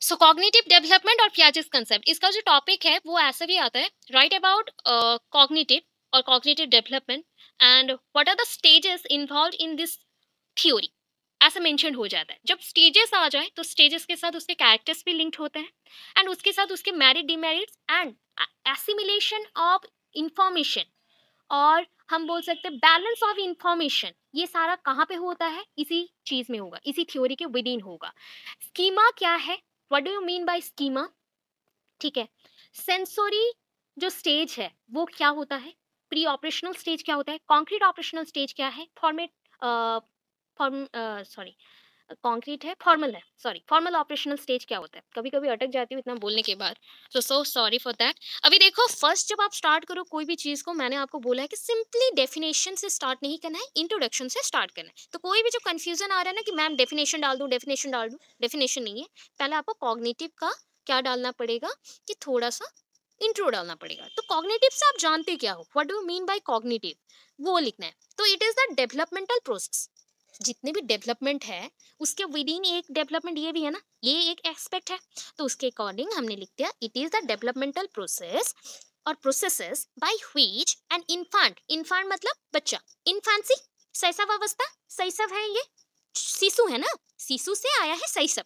सो cognitive development और Piaget's concept इसका जो टॉपिक है वो ऐसे भी आता है राइट अबाउट कॉग्निटिव और cognitive development and what are the stages involve in this theory ऐसा मेंशन हो जाता है जब स्टेजेस आ जाए तो स्टेजेस के साथ उसके कैरेक्टर्स भी लिंक्ड होते हैं एंड उसके साथ उसके merit demerits and assimilation of information और हम बोल सकते हैं बैलेंस ऑफ इंफॉर्मेशन ये सारा कहाँ पे होता है इसी चीज़ में होगा इसी थ्योरी के विद इन होगा स्कीमा क्या है what do you mean by schema ठीक है सेंसोरी जो स्टेज है वो क्या होता है प्री ऑपरेशनल स्टेज क्या होता है कॉन्क्रीट ऑपरेशनल स्टेज क्या है फॉर्मेट फॉर्म सॉरी कॉन्क्रीट है फॉर्मल है सॉरी फॉर्मल ऑपरेशनल स्टेज क्या होता है कभी कभी अटक जाती हूँ इतना बोलने के बाद so so sorry for that अभी देखो फर्स्ट जब आप स्टार्ट करो कोई भी चीज़ को मैंने आपको बोला है कि सिंपली डेफिनेशन से स्टार्ट नहीं करना है इंट्रोडक्शन से स्टार्ट करना है तो कोई भी जो कन्फ्यूजन आ रहा है ना कि मैम डेफिनेशन डाल दूँ डेफिनेशन डाल दूँ डेफिनेशन नहीं है पहले आपको कॉग्नेटिव का क्या डालना पड़ेगा कि थोड़ा सा इंट्रो डालना पड़ेगा तो कॉग्नेटिव से आप जानते क्या हो what do mean by cognitive वो लिखना है तो it is the developmental process जितने भी डेवलपमेंट है उसके विद इन एक डेवलपमेंट ये भी है ना ये एक एस्पेक्ट है तो उसके अकॉर्डिंग हमने लिख दिया it is the developmental process और processes by which an infant infant मतलब बच्चा इन्फांसी सैसव अवस्था सैसव है ये शिशु है ना शिशु से आया है सैसव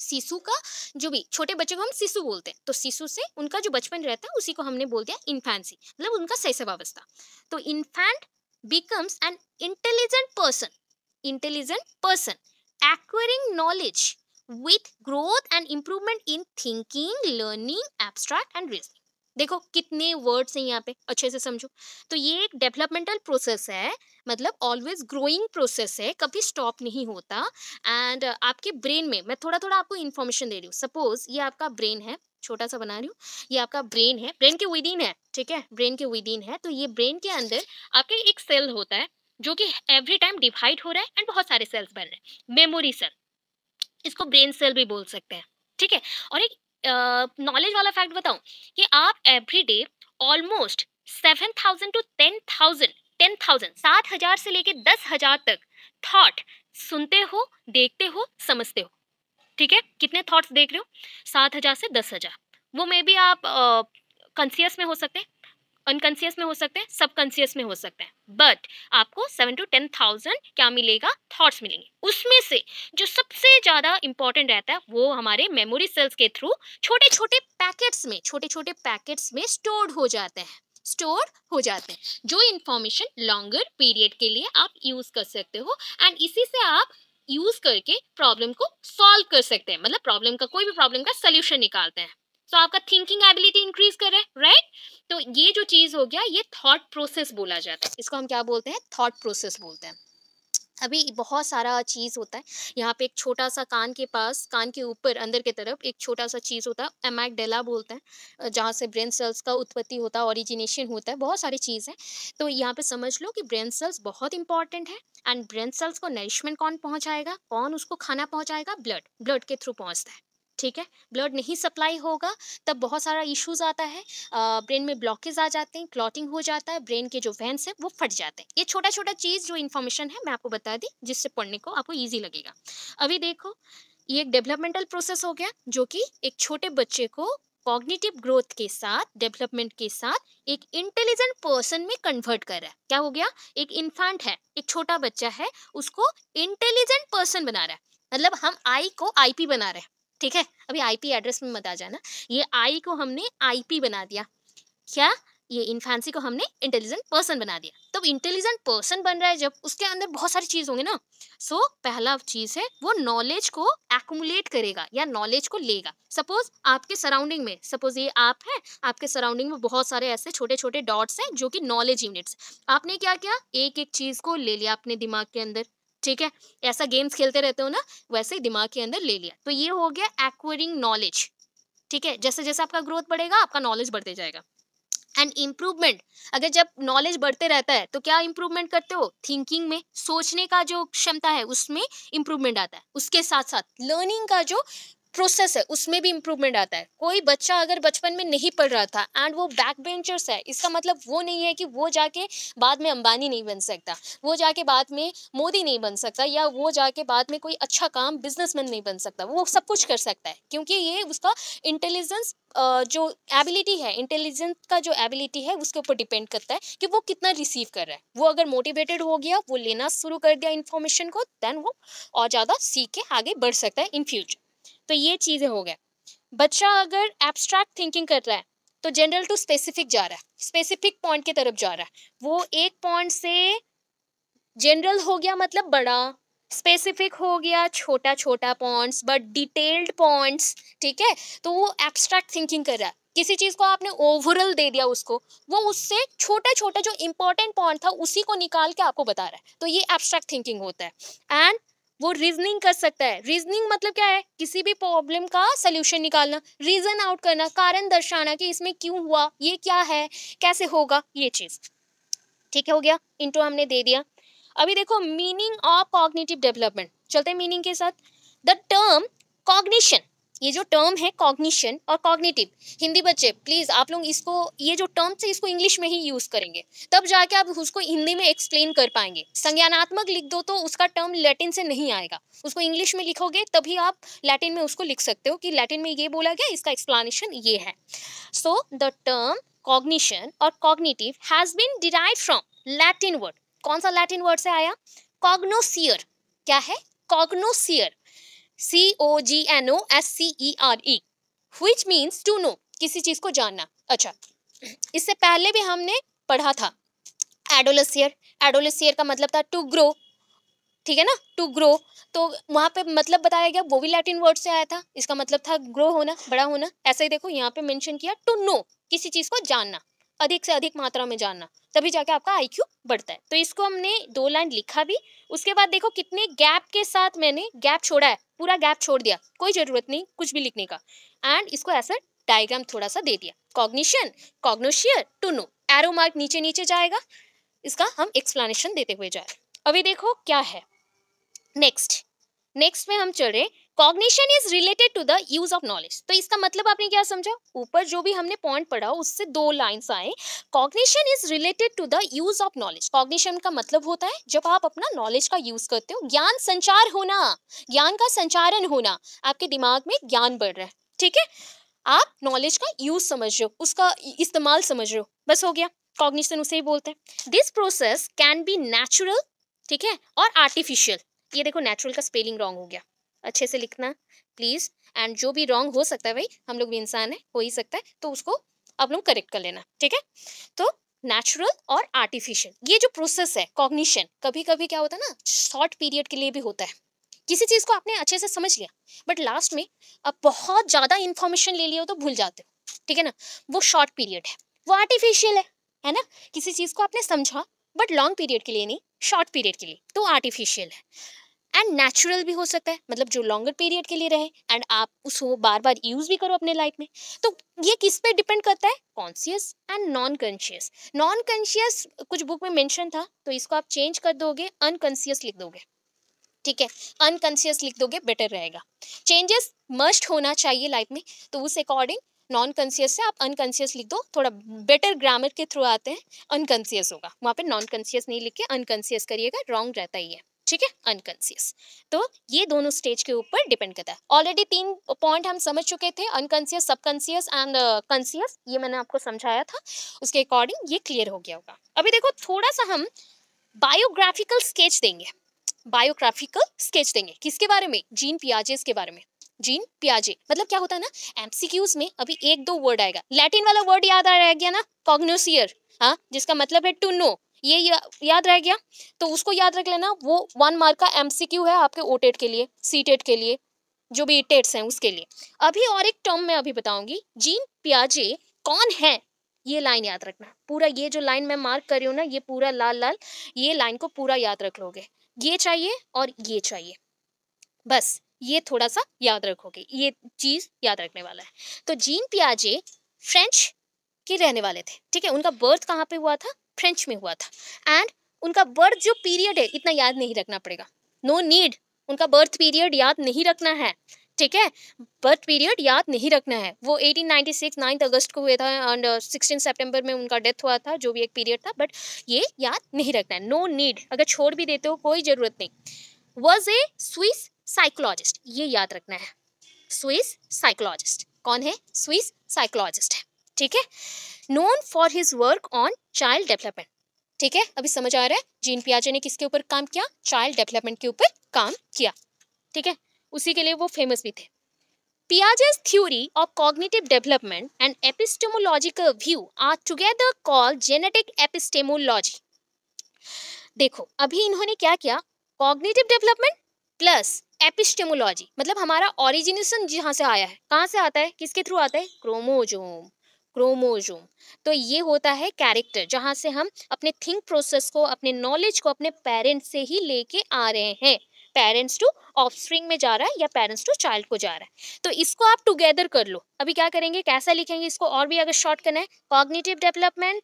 शिशु का जो भी छोटे बच्चे को हम शिशु बोलते हैं तो शिशु से उनका जो बचपन रहता है उसी को हमने बोल दिया इन्फेंसी मतलब उनका शैशव अवस्था तो infant becomes an intelligent person intelligent person. Acquiring knowledge with growth and improvement in thinking, learning, abstract and reasoning. देखो कितने वर्ड्स हैं यहाँ पे अच्छे से समझो तो ये एक डेवलपमेंटल प्रोसेस है मतलब ऑलवेज ग्रोइंग प्रोसेस है कभी स्टॉप नहीं होता एंड uh, आपके ब्रेन में मैं थोड़ा थोड़ा आपको इन्फॉर्मेशन दे रही हूँ सपोज ये आपका ब्रेन है छोटा सा बना रही हूँ ये आपका ब्रेन है ब्रेन के विदिन है ठीक है ब्रेन के विदिन है तो ये ब्रेन के अंदर आपके एक सेल होता है जो कि एवरी टाइम डिवाइड हो रहा है एंड बहुत सारे सेल्स बन रहे हैं मेमोरी सेल इसको ब्रेन सेल भी बोल सकते हैं ठीक है और एक नॉलेज uh, वाला फैक्ट बताऊं कि आप every day almost seven thousand to ten thousand ten thousand सात हजार से लेके दस हजार तक थॉट सुनते हो देखते हो समझते हो ठीक है कितने थॉट्स देख रहे हो सात हजार से दस हजार वो मे भी आप कंसियस uh, में हो सकते हैं अनकॉन्सियस में हो सकते हैं सबकॉन्सियस में हो सकते हैं बट आपको सेवन टू टेन थाउजेंड क्या मिलेगा थॉट्स मिलेंगे उसमें से जो सबसे ज़्यादा इंपॉर्टेंट रहता है वो हमारे मेमोरी सेल्स के थ्रू छोटे छोटे पैकेट्स में छोटे छोटे पैकेट्स में स्टोर हो जाते हैं स्टोर हो जाते हैं जो इन्फॉर्मेशन लॉन्गर पीरियड के लिए आप यूज़ कर सकते हो एंड इसी से आप यूज़ करके प्रॉब्लम को सॉल्व कर सकते हैं मतलब प्रॉब्लम का कोई भी प्रॉब्लम का सोल्यूशन निकालते हैं तो आपका थिंकिंग एबिलिटी इंक्रीज कर रहा है राइट तो ये जो चीज़ हो गया ये थॉट प्रोसेस बोला जाता है इसको हम क्या बोलते हैं थॉट प्रोसेस बोलते हैं अभी बहुत सारा चीज़ होता है यहाँ पे एक छोटा सा कान के पास कान के ऊपर अंदर की तरफ एक छोटा सा चीज़ होता है एमैकडेला बोलते हैं जहाँ से ब्रेन सेल्स का उत्पत्ति होता है ओरिजिनेशन होता है बहुत सारी चीज़ है तो यहाँ पे समझ लो कि ब्रेन सेल्स बहुत इंपॉर्टेंट है एंड ब्रेन सेल्स को नरिशमेंट कौन पहुँचाएगा कौन उसको खाना पहुँचाएगा ब्लड ब्लड के थ्रू पहुँचता है ठीक है ब्लड नहीं सप्लाई होगा तब बहुत सारा इश्यूज आता है ब्रेन में ब्लॉकेज आ जाते हैं क्लॉटिंग हो जाता है ब्रेन के जो वेंस है वो फट जाते हैं ये छोटा छोटा चीज़ जो इन्फॉर्मेशन है मैं आपको बता दी जिससे पढ़ने को आपको ईजी लगेगा अभी देखो ये एक डेवलपमेंटल प्रोसेस हो गया जो कि एक छोटे बच्चे को कॉग्निटिव ग्रोथ के साथ डेवलपमेंट के साथ एक इंटेलिजेंट पर्सन में कन्वर्ट कर रहा है क्या हो गया एक इन्फांट है एक छोटा बच्चा है उसको इंटेलिजेंट पर्सन बना रहा है मतलब हम आई को आईपी बना रहे हैं ठीक है अभी आईपी एड्रेस में मत आ जाना ये आई को हमने आईपी बना दिया क्या ये इन्फेंसी को हमने इंटेलिजेंट पर्सन बना दिया तो इंटेलिजेंट पर्सन बन रहा है जब उसके अंदर बहुत सारी चीज़ होंगे ना सो so, पहला चीज़ है वो नॉलेज को एक्यूमुलेट करेगा या नॉलेज को लेगा सपोज आपके सराउंडिंग में सपोज ये आप है आपके सराउंडिंग में बहुत सारे ऐसे छोटे छोटे डॉट्स हैं जो कि नॉलेज यूनिट्स आपने क्या किया एक एक चीज़ को ले लिया अपने दिमाग के अंदर ठीक है ऐसा गेम्स खेलते रहते हो ना वैसे दिमाग के अंदर ले लिया तो ये हो गया एक्वरिंग नॉलेज ठीक है जैसे जैसे आपका ग्रोथ बढ़ेगा आपका नॉलेज बढ़ते जाएगा एंड इम्प्रूवमेंट अगर जब नॉलेज बढ़ते रहता है तो क्या इम्प्रूवमेंट करते हो थिंकिंग में सोचने का जो क्षमता है उसमें इम्प्रूवमेंट आता है उसके साथ साथ लर्निंग का जो प्रोसेस है उसमें भी इम्प्रूवमेंट आता है कोई बच्चा अगर बचपन में नहीं पढ़ रहा था एंड वो बैक बेंचर्स है इसका मतलब वो नहीं है कि वो जाके बाद में अंबानी नहीं बन सकता वो जाके बाद में मोदी नहीं बन सकता या वो जाके बाद में कोई अच्छा काम बिजनेसमैन नहीं बन सकता वो सब कुछ कर सकता है क्योंकि ये उसका इंटेलिजेंस जो एबिलिटी है इंटेलिजेंस का जो एबिलिटी है उसके ऊपर डिपेंड करता है कि वो कितना रिसीव कर रहा है वो अगर मोटिवेटेड हो गया वो लेना शुरू कर दिया इन्फॉर्मेशन को देन वो और ज़्यादा सीख के आगे बढ़ सकता है इन फ्यूचर तो ये चीज़ें हो गया बच्चा अगर एब्स्ट्रैक्ट थिंकिंग कर रहा है तो जनरल टू स्पेसिफिक जा रहा है स्पेसिफिक पॉइंट की तरफ जा रहा है वो एक पॉइंट से जनरल हो गया मतलब बड़ा स्पेसिफिक हो गया छोटा छोटा पॉइंट्स बट डिटेल्ड पॉइंट्स ठीक है तो वो एब्स्ट्रैक्ट थिंकिंग कर रहा है किसी चीज़ को आपने ओवरऑल दे दिया उसको वो उससे छोटा छोटा जो इंपॉर्टेंट पॉइंट था उसी को निकाल के आपको बता रहा है तो ये एब्स्ट्रैक्ट थिंकिंग होता है एंड वो रीजनिंग कर सकता है रीजनिंग मतलब क्या है किसी भी प्रॉब्लम का सल्यूशन निकालना रीजन आउट करना कारण दर्शाना कि इसमें क्यों हुआ ये क्या है कैसे होगा ये चीज़ ठीक है हो गया इंट्रो हमने दे दिया अभी देखो मीनिंग ऑफ कॉग्निटिव डेवलपमेंट चलते हैं मीनिंग के साथ द टर्म कॉग्निशन ये जो टर्म है कॉग्निशन और कॉग्निटिव हिंदी बच्चे प्लीज़ आप लोग इसको ये जो टर्म है इसको इंग्लिश में ही यूज़ करेंगे तब जाके आप उसको हिंदी में एक्सप्लेन कर पाएंगे संज्ञानात्मक लिख दो तो उसका टर्म लैटिन से नहीं आएगा उसको इंग्लिश में लिखोगे तभी आप लैटिन में उसको लिख सकते हो कि लैटिन में ये बोला गया इसका एक्सप्लानिशन ये है सो द टर्म कॉग्निशन और cognitive has been derive from Latin word कौन सा लैटिन वर्ड से आया कॉग्नोसियर क्या है कॉग्नोसियर C O G N O S C E R E, which means to know किसी चीज़ को जानना अच्छा इससे पहले भी हमने पढ़ा था एडोलसियर एडोलसियर का मतलब था टू ग्रो ठीक है ना टू ग्रो तो वहाँ पे मतलब बताया गया वो भी लैटिन वर्ड से आया था इसका मतलब था ग्रो होना बड़ा होना ऐसे ही देखो यहाँ पे मेंशन किया टू नो किसी चीज़ को जानना अधिक से अधिक मात्रा में जानना तभी जाके आपका आईक्यू बढ़ता है तो इसको हमने दो लाइन लिखा भी उसके बाद देखो कितने गैप के साथ मैंने गैप छोड़ा है पूरा गैप छोड़ दिया कोई ज़रूरत नहीं कुछ भी लिखने का एंड इसको ऐसा डायग्राम थोड़ा सा दे दिया कॉग्निशन कॉग्नोशियर टू नो एरो मार्क नीचे नीचे जाएगा इसका हम एक्सप्लेनेशन देते हुए जाए अभी देखो क्या है नेक्स्ट नेक्स्ट में हम चल रहे हैं cognition is related to the use of knowledge तो इसका मतलब आपने क्या समझा ऊपर जो भी हमने पॉइंट पढ़ा उससे दो लाइन्स आए cognition is related to the use of knowledge cognition का मतलब होता है जब आप अपना नॉलेज का यूज करते हो ज्ञान संचार होना ज्ञान का संचारण होना आपके दिमाग में ज्ञान बढ़ रहा है ठीक है आप नॉलेज का यूज समझ रहे हो उसका इस्तेमाल समझ रहे हो बस हो गया कॉग्निशन उसे ही बोलते हैं this process can be natural ठीक है और आर्टिफिशियल ये देखो नेचुरल का स्पेलिंग रॉन्ग हो गया अच्छे से लिखना प्लीज़ एंड जो भी रॉन्ग हो सकता है भाई हम लोग भी इंसान है हो ही सकता है तो उसको आप लोग करेक्ट कर लेना ठीक है तो नेचुरल और आर्टिफिशियल ये जो प्रोसेस है कॉग्निशन कभी कभी क्या होता है ना शॉर्ट पीरियड के लिए भी होता है किसी चीज़ को आपने अच्छे से समझ लिया बट लास्ट में आप बहुत ज़्यादा इन्फॉर्मेशन ले लिया हो तो भूल जाते हो ठीक है ना वो शॉर्ट पीरियड है वो आर्टिफिशियल है है ना किसी चीज़ को आपने समझा बट लॉन्ग पीरियड के लिए नहीं शॉर्ट पीरियड के लिए तो आर्टिफिशियल है एंड नेचुरल भी हो सकता है मतलब जो लॉन्गर पीरियड के लिए रहे एंड आप उसको बार बार यूज़ भी करो अपने लाइफ में तो ये किस पे डिपेंड करता है conscious and non conscious non conscious कुछ बुक में मेंशन था तो इसको आप चेंज कर दोगे अनकॉन्शियस लिख दोगे ठीक है अनकॉन्शियस लिख दोगे बेटर रहेगा चेंजेस मस्ट होना चाहिए लाइफ में तो उस अकॉर्डिंग नॉन कॉन्शियस से आप अनकॉन्सियस लिख दो थोड़ा बेटर ग्रामर के थ्रू आते हैं अनकॉन्सियस होगा वहाँ पे नॉन कॉन्सियस नहीं लिख के अनकॉन्सियस करिएगा रॉन्ग रहता ही है ठीक है अनकॉन्सियस तो ये दोनों स्टेज के ऊपर डिपेंड करता है ऑलरेडी तीन पॉइंट हम समझ चुके थे अनकॉन्सियस सबकॉन्सियस एंड कंसियस ये मैंने आपको समझाया था उसके अकॉर्डिंग ये क्लियर हो गया होगा अभी देखो थोड़ा सा हम बायोग्राफिकल स्केच देंगे बायोग्राफिकल स्केच देंगे किसके बारे में जीन पियाजेस के बारे में जीन पियाजे मतलब क्या होता है ना एमसीक्यूज में अभी एक दो वर्ड आएगा लैटिन वाला वर्ड याद आ गया ना कॉग्नोसियर हाँ जिसका मतलब है टू नो ये या, याद रह गया तो उसको याद रख लेना वो वन मार्क का एम है आपके ओ के लिए सी के लिए जो भी टेट्स हैं उसके लिए अभी और एक टर्म मैं अभी बताऊंगी जीन प्याजे कौन है ये लाइन याद रखना पूरा ये जो लाइन मैं मार्क कर रही हूँ ना ये पूरा लाल लाल ये लाइन को पूरा याद रख लोगे ये चाहिए और ये चाहिए बस ये थोड़ा सा याद रखोगे ये चीज़ याद रखने वाला है तो जीन प्याजे फ्रेंच के रहने वाले थे ठीक है उनका बर्थ कहाँ पे हुआ था फ्रेंच में हुआ था एंड उनका बर्थ जो पीरियड है इतना याद नहीं रखना पड़ेगा नो no नीड उनका बर्थ पीरियड याद नहीं रखना है ठीक है बर्थ पीरियड याद नहीं रखना है वो 1896 नाइन्थ अगस्त को हुआ था एंड सिक्सटीन सेप्टेम्बर में उनका डेथ हुआ था जो भी एक पीरियड था बट ये याद नहीं रखना है नो no नीड अगर छोड़ भी देते हो कोई ज़रूरत नहीं वॉज ए स्विस साइकोलॉजिस्ट ये याद रखना है स्विस साइकोलॉजिस्ट कौन है स्विस साइकोलॉजिस्ट है ठीक है known for his work on child development ठीक है अभी समझ आ रहा है जीन पियाजे ने किसके ऊपर काम किया चाइल्ड डेवलपमेंट के ऊपर काम किया ठीक है उसी के लिए वो फेमस भी थे Piaget's theory of cognitive development and epistemological view are together called genetic epistemology देखो अभी इन्होंने क्या किया कॉग्निटिव डेवलपमेंट प्लस एपिस्टेमोलॉजी मतलब हमारा ओरिजिनेशन जहाँ से आया है कहाँ से आता है किसके थ्रू आता है क्रोमोजोम क्रोमोजोम तो ये होता है कैरेक्टर जहाँ से हम अपने थिंक प्रोसेस को अपने नॉलेज को अपने पेरेंट्स से ही लेके आ रहे हैं पेरेंट्स टू ऑफस्प्रिंग में जा रहा है या पेरेंट्स टू चाइल्ड को जा रहा है तो इसको आप टुगेदर कर लो अभी क्या करेंगे कैसा लिखेंगे इसको और भी अगर शॉर्ट करना है cognitive development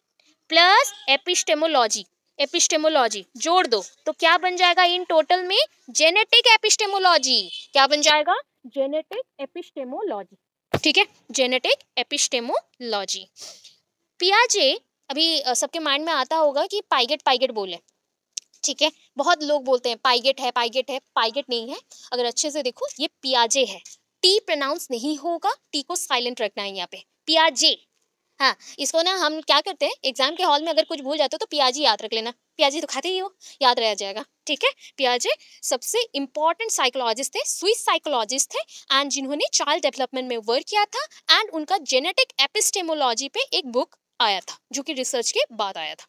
plus epistemology epistemology जोड़ दो तो क्या बन जाएगा इन टोटल में जेनेटिक एपिस्टेमोलॉजी क्या बन जाएगा जेनेटिक एपिस्टेमोलॉजी ठीक है जेनेटिक एपिस्टेमोलॉजी पियाजे अभी सबके माइंड में आता होगा कि पाइगेट पाइगेट बोले ठीक है बहुत लोग बोलते हैं पाइगेट है पाइगेट है पाइगेट नहीं है अगर अच्छे से देखो ये पियाजे है टी प्रनाउंस नहीं होगा टी को साइलेंट रखना है यहाँ पे पियाजे हाँ इसको ना हम क्या करते हैं एग्जाम के हॉल में अगर कुछ भूल जाते हो तो प्याजी याद रख लेना प्याजी तो खाते ही हो याद रह जाएगा ठीक है प्याजे सबसे इंपॉर्टेंट साइकोलॉजिस्ट थे स्विस साइकोलॉजिस्ट थे एंड जिन्होंने चाइल्ड डेवलपमेंट में वर्क किया था एंड उनका जेनेटिक एपिस्टेमोलॉजी पे एक बुक आया था जो कि रिसर्च के बाद आया था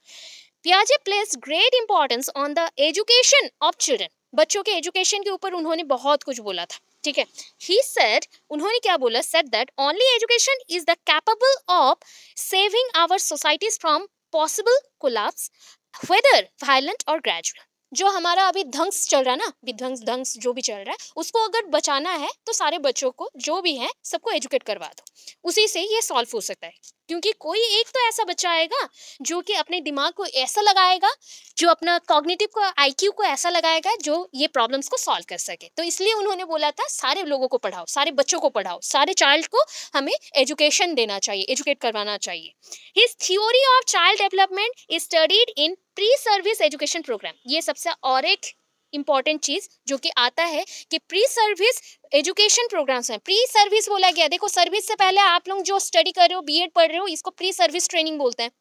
पियाजे place great importance on the education of children बच्चों के एजुकेशन के ऊपर उन्होंने बहुत कुछ बोला था ठीक है ही सेट उन्होंने क्या बोला said that only education is the capable of saving our societies from possible collapse whether violent और ग्रेजुअल जो हमारा अभी ध्वंस चल रहा है ना विध्वंस ध्वंस जो भी चल रहा है उसको अगर बचाना है तो सारे बच्चों को जो भी हैं सबको एजुकेट करवा दो उसी से ये सॉल्व हो सकता है क्योंकि कोई एक तो ऐसा बच्चा आएगा जो कि अपने दिमाग को ऐसा लगाएगा जो अपना कॉग्निटिव को आईक्यू को ऐसा लगाएगा जो ये प्रॉब्लम्स को सॉल्व कर सके तो इसलिए उन्होंने बोला था सारे लोगों को पढ़ाओ सारे बच्चों को पढ़ाओ सारे चाइल्ड को हमें एजुकेशन देना चाहिए एजुकेट करवाना चाहिए his theory of child development is studied in pre service education program ये सबसे और एक इंपॉर्टेंट चीज़ जो कि आता है कि प्री सर्विस एजुकेशन प्रोग्राम्स हैं प्री सर्विस बोला गया देखो सर्विस से पहले आप लोग जो स्टडी कर रहे हो बीएड पढ़ रहे हो इसको प्री सर्विस ट्रेनिंग बोलते हैं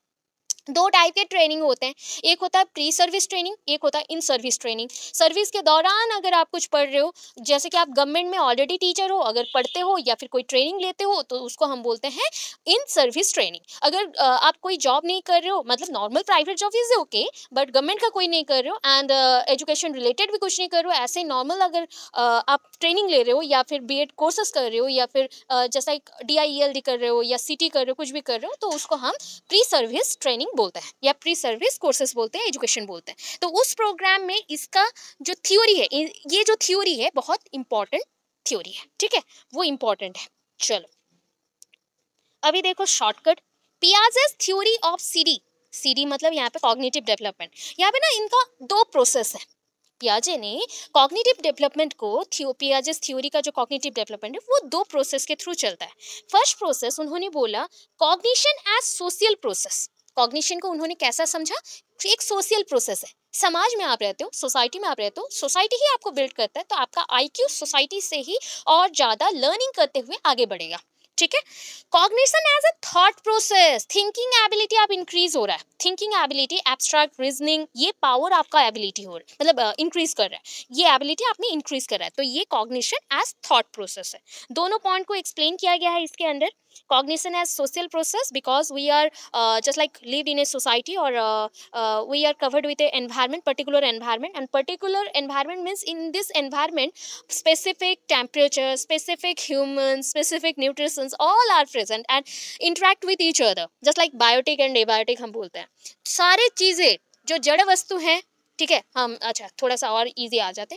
दो टाइप के ट्रेनिंग होते हैं एक होता है प्री सर्विस ट्रेनिंग एक होता है इन सर्विस ट्रेनिंग सर्विस के दौरान अगर आप कुछ पढ़ रहे हो जैसे कि आप गवर्नमेंट में ऑलरेडी टीचर हो अगर पढ़ते हो या फिर कोई ट्रेनिंग लेते हो तो उसको हम बोलते हैं इन सर्विस ट्रेनिंग अगर आप कोई जॉब नहीं कर रहे हो मतलब normal private job is okay but government का कोई नहीं कर रहे हो एंड एजुकेशन रिलेटेड भी कुछ नहीं कर रहे हो ऐसे नॉर्मल अगर uh, आप ट्रेनिंग ले रहे हो या फिर बी कोर्सेस कर रहे हो या फिर uh, जैसा डी e कर रहे हो या सी कर रहे हो कुछ भी कर रहे हो तो उसको हम प्री सर्विस ट्रेनिंग ट्रेनिंग बोलते हैं या प्री सर्विस कोर्सेस बोलते हैं एजुकेशन बोलते हैं तो उस प्रोग्राम में इसका जो थ्योरी है ये जो थ्योरी है बहुत इंपॉर्टेंट थ्योरी है ठीक है वो इंपॉर्टेंट है चलो अभी देखो shortcut Piaget's theory of CD CD मतलब यहाँ पे कॉग्निटिव डेवलपमेंट यहाँ पे ना इनका दो प्रोसेस है पियाजे ने कॉग्निटिव डेवलपमेंट को थियो पियाजेस थ्योरी का जो कॉग्निटिव डेवलपमेंट है वो दो प्रोसेस के थ्रू चलता है फर्स्ट प्रोसेस उन्होंने बोला cognition as social process cognition को उन्होंने कैसा समझा एक सोशल प्रोसेस है समाज में आप रहते हो सोसाइटी में आप रहते हो सोसाइटी ही आपको बिल्ड करता है तो आपका आई सोसाइटी से ही और ज़्यादा लर्निंग करते हुए आगे बढ़ेगा ठीक है cognition as a thought process thinking ability आप इंक्रीज हो रहा है थिंकिंग एबिलिटी एब्स्ट्रैक्ट रीजनिंग ये पावर आपका एबिलिटी हो रहा है मतलब इंक्रीज कर रहा है ये एबिलिटी आपने इंक्रीज कर रहा है तो ये कॉग्निशन एज थॉट प्रोसेस है दोनों पॉइंट को एक्सप्लेन किया गया है इसके अंदर Cognition as social process because we are uh, just like lived in a society or uh, uh, we are covered with a environment, particular environment and particular environment means in this environment specific temperature, specific humans, specific nutrients all are present and interact with each other just like biotic and abiotic hum bolte hain sare cheeze jo जड़ vastu hain theek hai hum acha thoda sa aur easy aa jate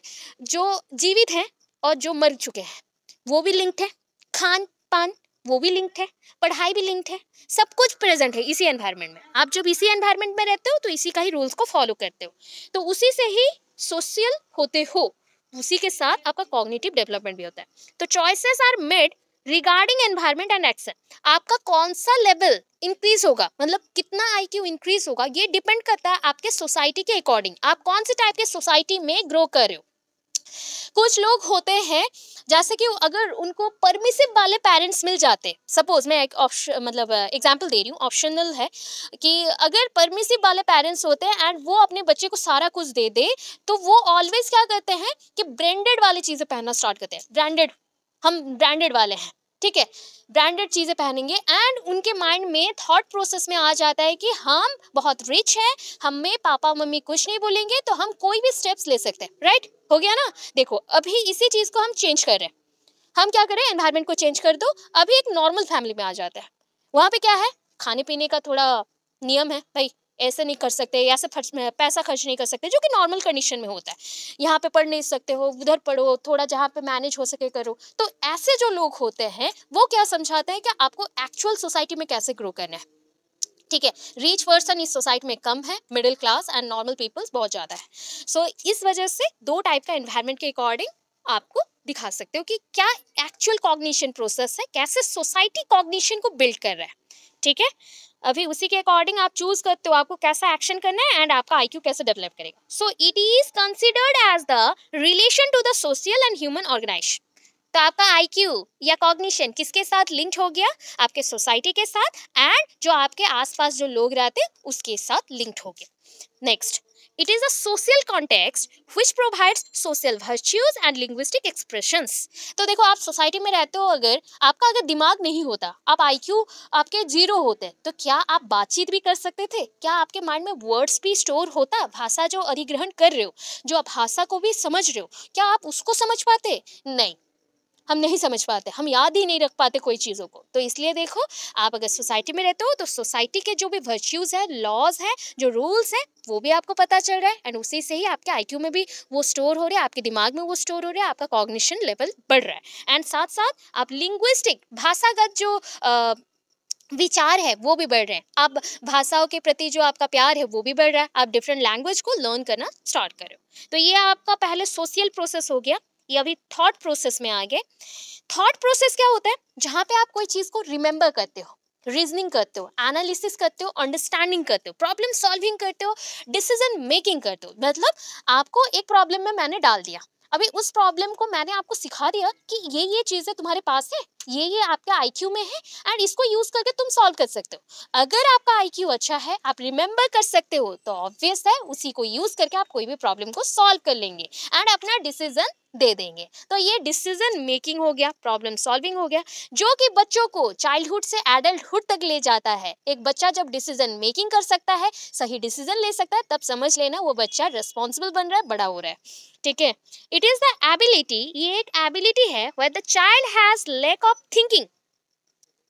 jo jeevit hain aur jo mar chuke hain wo bhi linked hain khan पान वो भी linked है पढ़ाई भी linked है सब कुछ प्रेजेंट है इसी एनवायरनमेंट में आप जब इसी एनवायरनमेंट में रहते हो तो इसी का ही रूल्स को फॉलो करते हो तो उसी से ही सोशल होते हो उसी के साथ आपका कॉग्निटिव डेवलपमेंट भी होता है तो choices are made regarding environment and action आपका कौन सा लेवल इंक्रीज होगा मतलब कितना आई क्यू इंक्रीज होगा ये डिपेंड करता है आपके सोसाइटी के अकॉर्डिंग आप कौन से टाइप के सोसाइटी में ग्रो कर रहे हो कुछ लोग होते हैं जैसे कि अगर उनको परमिसिव वाले पेरेंट्स मिल जाते सपोज मैं एक ऑप्शन मतलब एग्जांपल दे रही हूँ ऑप्शनल है कि अगर परमिसिव वाले पेरेंट्स होते हैं एंड वो अपने बच्चे को सारा कुछ दे दे तो वो ऑलवेज क्या करते हैं कि ब्रांडेड वाली चीज़ें पहनना स्टार्ट करते हैं ब्रांडेड हम ब्रांडेड वाले हैं ठीक है ब्रांडेड चीज़ें पहनेंगे एंड उनके माइंड में थॉट प्रोसेस में आ जाता है कि हम बहुत रिच हैं हमें पापा मम्मी कुछ नहीं बोलेंगे तो हम कोई भी स्टेप्स ले सकते हैं राइट right? हो गया ना देखो अभी इसी चीज़ को हम चेंज कर रहे हैं हम क्या करें एनवायरमेंट को चेंज कर दो अभी एक नॉर्मल फैमिली में आ जाते हैं वहाँ पे क्या है खाने पीने का थोड़ा नियम है भाई ऐसे नहीं कर सकते ऐसे खर्च पैसा खर्च नहीं कर सकते जो कि नॉर्मल कंडीशन में होता है यहाँ पे पढ़ नहीं सकते हो उधर पढ़ो थोड़ा जहाँ पे मैनेज हो सके करो तो ऐसे जो लोग होते हैं वो क्या समझाते हैं कि आपको एक्चुअल सोसाइटी में कैसे ग्रो करना है ठीक है रिच पर्सन इस सोसाइटी में कम है middle class and normal peoples बहुत ज़्यादा है सो so, इस वजह से दो टाइप का इन्वायरमेंट के अकॉर्डिंग आपको दिखा सकते हो कि क्या एक्चुअल कॉग्निशन प्रोसेस है कैसे सोसाइटी कॉग्निशन को बिल्ड कर रहा है ठीक है अभी उसी के अकॉर्डिंग आप चूज करते हो आपको कैसा एक्शन करना है एंड आपका आईक्यू कैसे डेवलप करेगा so it is considered as the relation to the social and human organization तो आपका आईक्यू या कॉग्निशन किसके साथ लिंक्ड हो गया आपके सोसाइटी के साथ एंड जो आपके आसपास जो लोग रहते हैं उसके साथ लिंक्ड हो गया next it is a social context which provides social virtues and linguistic expressions तो देखो आप सोसाइटी में रहते हो अगर आपका अगर दिमाग नहीं होता आप आईक्यू आपके जीरो होते तो क्या आप बातचीत भी कर सकते थे क्या आपके माइंड में वर्ड्स भी स्टोर होता भाषा जो अधिग्रहण कर रहे हो जो आप भाषा को भी समझ रहे हो क्या आप उसको समझ पाते नहीं हम नहीं समझ पाते हम याद ही नहीं रख पाते कोई चीज़ों को तो इसलिए देखो आप अगर सोसाइटी में रहते हो तो सोसाइटी के जो भी वर्च्यूज़ हैं लॉज हैं जो रूल्स हैं वो भी आपको पता चल रहा है एंड उसी से ही आपके आईक्यू में भी वो स्टोर हो रहा है आपके दिमाग में वो स्टोर हो रहा है आपका कॉग्निशन लेवल बढ़ रहा है एंड साथ साथ आप लिंग्विस्टिक भाषागत जो आ, विचार है वो भी बढ़ रहे हैं आप भाषाओं के प्रति जो आपका प्यार है वो भी बढ़ रहा है आप डिफरेंट लैंग्वेज को लर्न करना स्टार्ट करो तो ये आपका पहले सोशल प्रोसेस हो गया ये अभी थॉट प्रोसेस में आ गए थॉट प्रोसेस क्या होता है जहाँ पे आप कोई चीज़ को रिमेंबर करते हो रीजनिंग करते हो एनालिसिस करते हो अंडरस्टैंडिंग करते हो प्रॉब्लम सॉल्विंग करते हो डिसीजन मेकिंग करते हो मतलब आपको एक प्रॉब्लम में मैंने डाल दिया अभी उस प्रॉब्लम को मैंने आपको सिखा दिया कि ये ये चीज़ें तुम्हारे पास है ये ये आपके आई में है एंड इसको यूज़ करके तुम सॉल्व कर सकते हो अगर आपका आई अच्छा है आप रिमेंबर कर सकते हो तो ऑब्वियस है उसी को यूज़ करके आप कोई भी प्रॉब्लम को सॉल्व कर लेंगे एंड अपना डिसीजन दे देंगे तो ये डिसीजन मेकिंग हो गया प्रॉब्लम सॉल्विंग हो गया जो कि बच्चों को चाइल्डहुड से एडल्टहुड तक ले जाता है एक बच्चा जब डिसीजन मेकिंग कर सकता है सही डिसीजन ले सकता है तब समझ लेना वो बच्चा रिस्पॉन्सिबल बन रहा है बड़ा हो रहा है ठीक है इट इज़ द एबिलिटी ये एक एबिलिटी है way the child has lack of thinking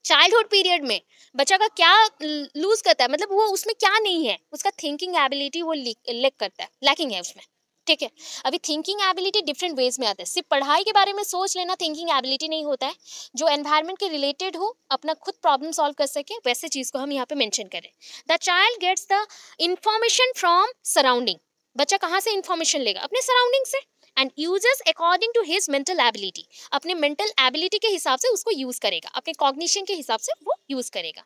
childhood period में बच्चा का क्या लूज करता है मतलब वो उसमें क्या नहीं है उसका थिंकिंग एबिलिटी वो लेक करता है लैकिंग है उसमें ठीक है अभी थिंकिंग एबिलिटी डिफरेंट वेज में आता है सिर्फ पढ़ाई के बारे में सोच लेना थिंकिंग एबिलिटी नहीं होता है जो एनवायरमेंट के रिलेटेड हो अपना खुद प्रॉब्लम सॉल्व कर सके वैसे चीज़ को हम यहाँ पे मेंशन करें the child gets the information from surrounding बच्चा कहाँ से इन्फॉर्मेशन लेगा अपने सराउंडिंग से and uses according to his mental ability अपने मेंटल एबिलिटी के हिसाब से उसको यूज करेगा अपने कॉग्निशन के हिसाब से वो यूज करेगा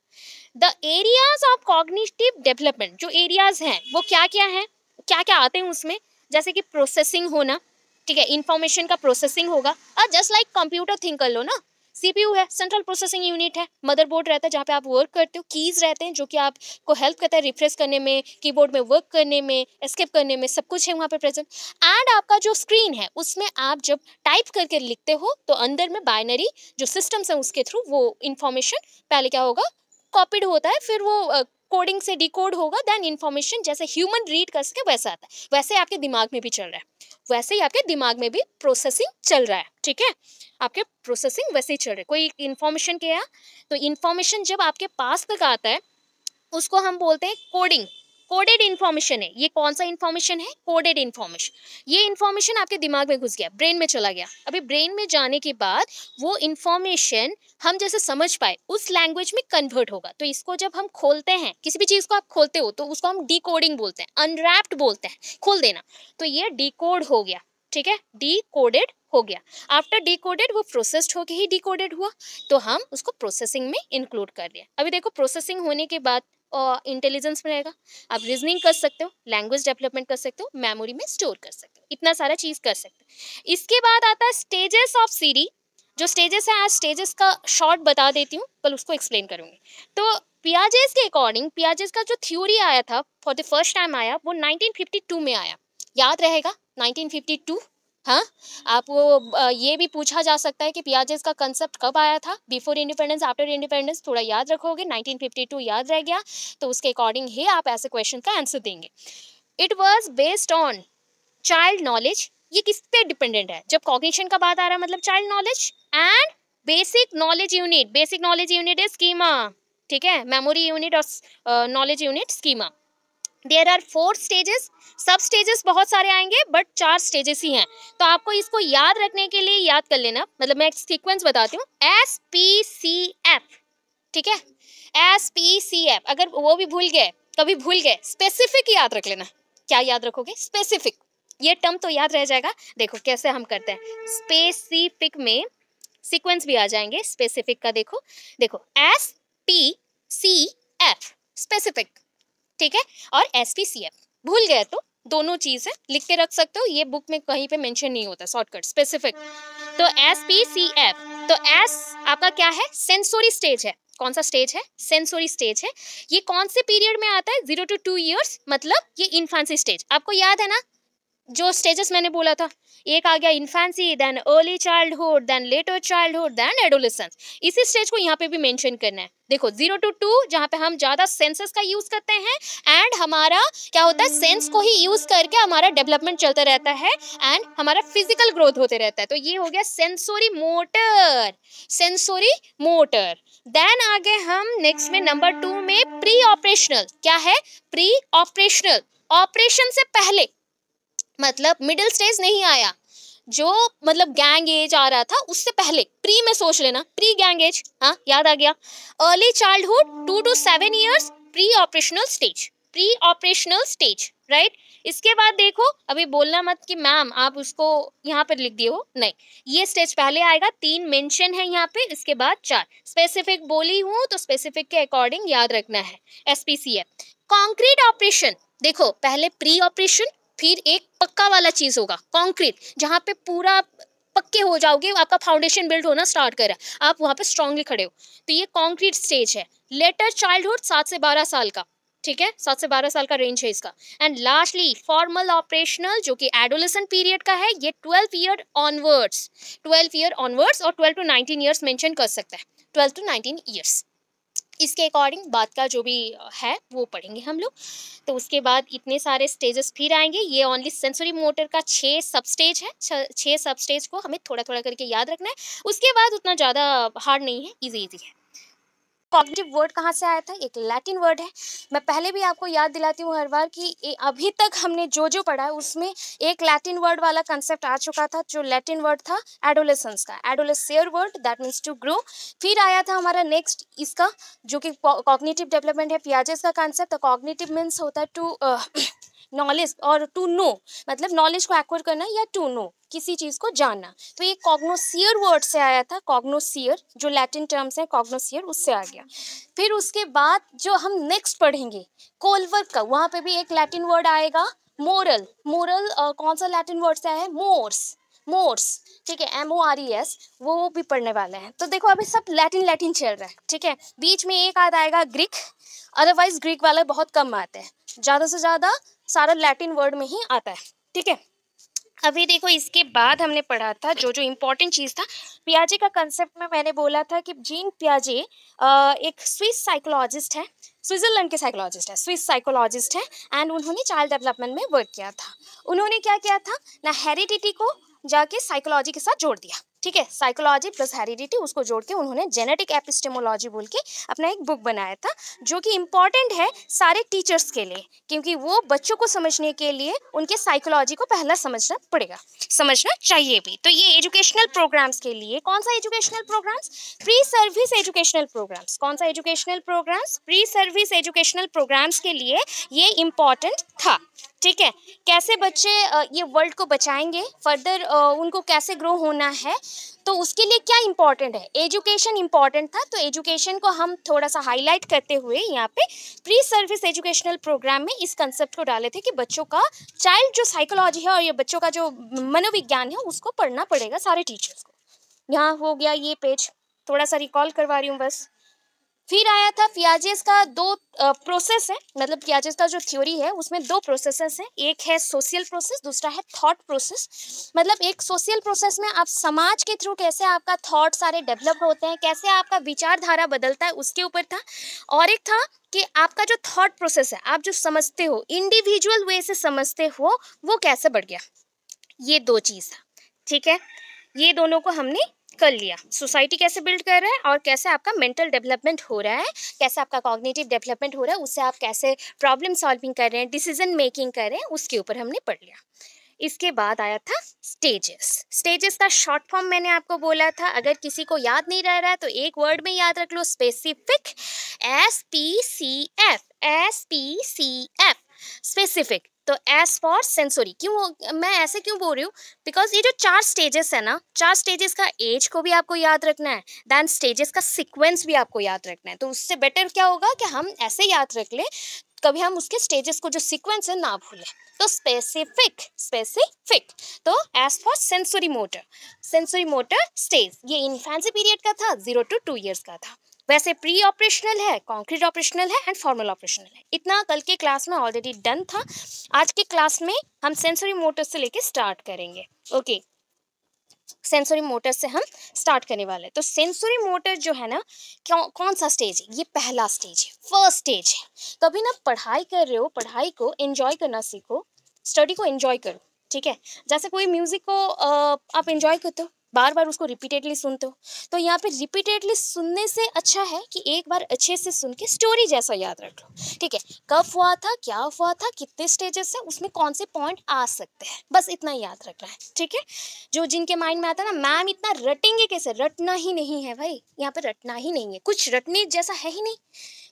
the areas of cognitive development जो एरियाज हैं वो क्या क्या हैं क्या क्या आते हैं उसमें जैसे कि प्रोसेसिंग होना ठीक है इन्फॉर्मेशन का प्रोसेसिंग होगा और जस्ट लाइक कंप्यूटर थिंक कर लो ना सीपीयू है सेंट्रल प्रोसेसिंग यूनिट है मदरबोर्ड रहता है जहाँ पे आप वर्क करते हो कीज़ रहते हैं जो कि आपको हेल्प करता है रिफ्रेश करने में कीबोर्ड में वर्क करने में एस्केप करने में सब कुछ है वहाँ पे प्रेजेंट एंड आपका जो स्क्रीन है उसमें आप जब टाइप करके लिखते हो तो अंदर में बाइनरी जो सिस्टम्स हैं उसके थ्रू वो इन्फॉर्मेशन पहले क्या होगा कॉपीड होता है फिर वो कोडिंग से डिकोड होगा देन इन्फॉर्मेशन जैसे ह्यूमन रीड कर सके वैसा आता है वैसे आपके दिमाग में भी चल रहा है वैसे ही आपके दिमाग में भी प्रोसेसिंग चल रहा है ठीक है आपके प्रोसेसिंग वैसे ही चल रहा है कोई इन्फॉर्मेशन क्या तो इन्फॉर्मेशन जब आपके पास तक आता है उसको हम बोलते हैं कोडिंग कोडेड इन्फॉर्मेशन है ये कौन सा इन्फॉर्मेशन है कोडेड इन्फॉर्मेशन ये इन्फॉर्मेशन आपके दिमाग में घुस गया ब्रेन में चला गया अभी ब्रेन में जाने के बाद वो इन्फॉर्मेशन हम जैसे समझ पाए उस लैंग्वेज में कन्वर्ट होगा तो इसको जब हम खोलते हैं किसी भी चीज़ को आप खोलते हो तो उसको हम डी बोलते हैं अनरैप्ड बोलते हैं खोल देना तो ये डी हो गया ठीक है डी कोडेड हो गया आफ्टर डी वो प्रोसेस्ड होके ही डी हुआ तो हम उसको प्रोसेसिंग में इंक्लूड कर लिया अभी देखो प्रोसेसिंग होने के बाद इंटेलिजेंस में रहेगा आप रीजनिंग कर सकते हो लैंग्वेज डेवलपमेंट कर सकते हो मेमोरी में स्टोर कर सकते हो इतना सारा चीज़ कर सकते हो इसके बाद आता है स्टेजेस ऑफ सीरी जो स्टेजेस है आज स्टेजेस का शॉर्ट बता देती हूँ कल उसको एक्सप्लेन करूँगी तो पियाजेस के अकॉर्डिंग पियाजेस का जो थ्योरी आया था फॉर द फर्स्ट टाइम आया वो 1952 में आया याद रहेगा 1952 हाँ आपको ये भी पूछा जा सकता है कि पियाजेस का कंसेप्ट कब आया था बिफोर इंडिपेंडेंस आफ्टर इंडिपेंडेंस थोड़ा याद रखोगे 1952 याद रह गया तो उसके अकॉर्डिंग ही आप ऐसे क्वेश्चन का आंसर देंगे it was based on child knowledge ये किस पे डिपेंडेंट है जब कॉग्निशन का बात आ रहा है मतलब child knowledge and basic knowledge unit basic knowledge unit is schema ठीक है मेमोरी यूनिट और knowledge unit schema there are four stages सब स्टेजेस बहुत सारे आएंगे बट चार स्टेजेस ही हैं तो आपको इसको याद रखने के लिए याद कर लेना मतलब मैं सीक्वेंस बताती हूँ एस पी सी एफ ठीक है एस पी सी एफ अगर वो भी भूल गए कभी भूल गए स्पेसिफिक याद रख लेना क्या याद रखोगे स्पेसिफिक ये टर्म तो याद रह जाएगा देखो कैसे हम करते हैं स्पेसिफिक में सीक्वेंस भी आ जाएंगे स्पेसिफिक का देखो देखो S P C F specific ठीक है और एस भूल गए तो दोनों चीज है लिख के रख सकते हो ये बुक में कहीं पे मेंशन नहीं होता शॉर्टकट स्पेसिफिक तो एस पी सी एफ तो एस आपका क्या है सेंसोरी स्टेज है कौन सा स्टेज है सेंसोरी स्टेज है ये कौन से पीरियड में आता है जीरो टू टू इयर्स मतलब ये इन्फांसी स्टेज आपको याद है ना जो स्टेजेस मैंने बोला था एक आ गया infancy then early childhood then later childhood then adolescence इसी स्टेज को यहाँ पे भी मेंशन करना है देखो जीरो टू टू जहाँ पे हम ज़्यादा सेंसेस का यूज़ करते हैं एंड हमारा क्या होता है सेंस को ही यूज़ करके हमारा डेवलपमेंट चलता रहता है एंड हमारा फिजिकल ग्रोथ होते रहता है तो ये हो गया sensory motor sensory motor then आगे हम नेक्स्ट में नंबर टू में प्री ऑपरेशनल क्या है प्री ऑपरेशनल ऑपरेशन से पहले मतलब मिडिल स्टेज नहीं आया जो मतलब गैंग एज आ रहा था उससे पहले प्री में सोच लेना प्री गैंग एज हाँ याद आ गया early childhood two to seven years pre operational stage pre operational stage right इसके बाद देखो अभी बोलना मत कि मैम आप उसको यहाँ पर लिख दिए हो नहीं ये स्टेज पहले आएगा तीन मेंशन है यहाँ पे इसके बाद चार स्पेसिफिक बोली हूँ तो स्पेसिफिक के अकॉर्डिंग याद रखना है S P C F concrete operation देखो पहले प्री ऑपरेशन फिर एक पक्का वाला चीज़ होगा कॉन्क्रीट जहाँ पे पूरा पक्के हो जाओगे आपका फाउंडेशन बिल्ड होना स्टार्ट कर रहा है आप वहाँ पे स्ट्रांगली खड़े हो तो ये कॉन्क्रीट स्टेज है लेटर चाइल्डहुड सात से बारह साल का ठीक है सात से बारह साल का रेंज है इसका एंड लास्टली फॉर्मल ऑपरेशनल जो कि एडोलेसन पीरियड का है ये twelve year onwards twelve year onwards और twelve to nineteen years mention कर सकता है ट्वेल्व टू नाइनटीन ईयर्स इसके अकॉर्डिंग बात का जो भी है वो पढ़ेंगे हम लोग तो उसके बाद इतने सारे स्टेजेस फिर आएंगे ये ओनली सेंसरी मोटर का छः सब स्टेज है छः सब स्टेज को हमें थोड़ा थोड़ा करके याद रखना है उसके बाद उतना ज़्यादा हार्ड नहीं है ईजी ईजी है कॉग्निटिव वर्ड कहाँ से आया था एक लैटिन वर्ड है मैं पहले भी आपको याद दिलाती हूँ हर बार कि अभी तक हमने जो जो पढ़ा है उसमें एक लैटिन वर्ड वाला कंसेप्ट आ चुका था जो लैटिन वर्ड था एडोलेसेंस का adolescere word that means to grow फिर आया था हमारा नेक्स्ट इसका जो कि कॉग्निटिव डेवलपमेंट है पियाजेस का कॉन्सेप्ट कॉग्निटिव मीन्स होता है टू नॉलेज और टू नो मतलब नॉलेज को एक्वायर करना या टू नो किसी चीज़ को जानना तो ये कॉग्नोसियर वर्ड से आया था कॉग्नोसियर जो लैटिन टर्म्स हैं कॉग्नोसियर उससे आ गया फिर उसके बाद जो हम नेक्स्ट पढ़ेंगे कोलवर्क का वहां पे भी एक लैटिन वर्ड आएगा मोरल मोरल कौन सा लैटिन वर्ड से आया है मोर्स मोर्स ठीक है M O R E S वो भी पढ़ने वाले हैं तो देखो अभी सब लैटिन लैटिन चल रहा है ठीक है बीच में एक आद आएगा ग्रीक अदरवाइज ग्रीक वाला बहुत कम आते हैं ज़्यादा से ज़्यादा सारा लैटिन वर्ड में ही आता है ठीक है अभी देखो इसके बाद हमने पढ़ा था जो जो इम्पोर्टेंट चीज़ था पियाजे का कंसेप्ट में मैंने बोला था कि जीन पियाजे एक स्विस साइकोलॉजिस्ट है स्विट्जरलैंड के साइकोलॉजिस्ट है स्विस साइकोलॉजिस्ट है एंड उन्होंने चाइल्ड डेवलपमेंट में वर्क किया था उन्होंने क्या किया था ना हेरिडिटी को जाके साइकोलॉजी के साथ जोड़ दिया ठीक है साइकोलॉजी प्लस हेरिडिटी उसको जोड़ के उन्होंने जेनेटिक एपिस्टेमोलॉजी बोल के अपना एक बुक बनाया था जो कि इम्पॉर्टेंट है सारे टीचर्स के लिए क्योंकि वो बच्चों को समझने के लिए उनके साइकोलॉजी को पहला समझना पड़ेगा समझना चाहिए भी तो ये एजुकेशनल प्रोग्राम्स के लिए कौन सा educational programs pre service educational programs कौन सा educational programs pre service educational programs के लिए ये इम्पॉर्टेंट था ठीक है कैसे बच्चे ये वर्ल्ड को बचाएंगे फर्दर उनको कैसे ग्रो होना है तो उसके लिए क्या इम्पॉर्टेंट है एजुकेशन इम्पॉर्टेंट था तो एजुकेशन को हम थोड़ा सा हाईलाइट करते हुए यहाँ पे प्री सर्विस एजुकेशनल प्रोग्राम में इस कंसेप्ट को डाले थे कि बच्चों का चाइल्ड जो साइकोलॉजी है और ये बच्चों का जो मनोविज्ञान है उसको पढ़ना पड़ेगा सारे टीचर्स को यहाँ हो गया ये पेज थोड़ा सा रिकॉल करवा रही हूँ बस फिर आया था फियाजेस का दो प्रोसेस है मतलब फियाजेस का जो थ्योरी है उसमें दो प्रोसेसेस हैं एक है सोशल प्रोसेस दूसरा है थॉट प्रोसेस मतलब एक सोशल प्रोसेस में आप समाज के थ्रू कैसे आपका थॉट सारे डेवलप होते हैं कैसे आपका विचारधारा बदलता है उसके ऊपर था और एक था कि आपका जो थॉट प्रोसेस है आप जो समझते हो इंडिविजुअल वे से समझते हो वो कैसे बढ़ गया ये दो चीज़ था ठीक है ये दोनों को हमने कर लिया सोसाइटी कैसे बिल्ड कर रहा है और कैसे आपका मेंटल डेवलपमेंट हो रहा है कैसे आपका कॉग्नेटिव डेवलपमेंट हो रहा है उससे आप कैसे प्रॉब्लम सॉल्विंग कर रहे हैं डिसीजन मेकिंग कर रहे हैं उसके ऊपर हमने पढ़ लिया इसके बाद आया था स्टेजेस स्टेजेस का शॉर्ट फॉर्म मैंने आपको बोला था अगर किसी को याद नहीं रह रहा है तो एक वर्ड में याद रख लो specific S P C F S P C F specific तो एज फॉर सेंसोरी क्यों मैं ऐसे क्यों बोल रही हूँ बिकॉज ये जो चार स्टेजेस है ना चार स्टेजेस का एज को भी आपको याद रखना है देन स्टेजेस का सिक्वेंस भी आपको याद रखना है तो उससे बेटर क्या होगा कि हम ऐसे याद रख लें कभी हम उसके स्टेजेस को जो सीक्वेंस है ना भूलें तो स्पेसिफिक स्पेसिफिक तो S for sensory motor sensory motor stage ये इन्फेंसी पीरियड का था जीरो टू टू ईयर्स का था वैसे प्री ऑपरेशनल है कॉन्क्रीट ऑपरेशनल है एंड फॉर्मल ऑपरेशनल है इतना कल के क्लास में ऑलरेडी डन था आज के क्लास में हम सेंसरी मोटर से लेके स्टार्ट करेंगे ओके सेंसरी सेंसोरी मोटर से हम स्टार्ट करने वाले हैं तो सेंसरी मोटर जो है ना क्यों कौन सा स्टेज है ये पहला स्टेज है फर्स्ट स्टेज है तो अभी ना पढ़ाई कर रहे हो पढ़ाई को एंजॉय करना सीखो स्टडी को एंजॉय करो ठीक है जैसे कोई म्यूज़िक को आप एंजॉय करते हो बार बार उसको रिपीटेडली सुनते हो तो यहाँ पे रिपीटेडली सुनने से अच्छा है कि एक बार अच्छे से सुन के स्टोरी जैसा याद रख लो ठीक है कब हुआ था क्या हुआ था कितने स्टेजेस है उसमें कौन से पॉइंट आ सकते हैं बस इतना याद रखना है ठीक है जो जिनके माइंड में आता है ना मैम इतना रटेंगे कैसे रटना ही नहीं है भाई यहाँ पर रटना ही नहीं है कुछ रटने जैसा है ही नहीं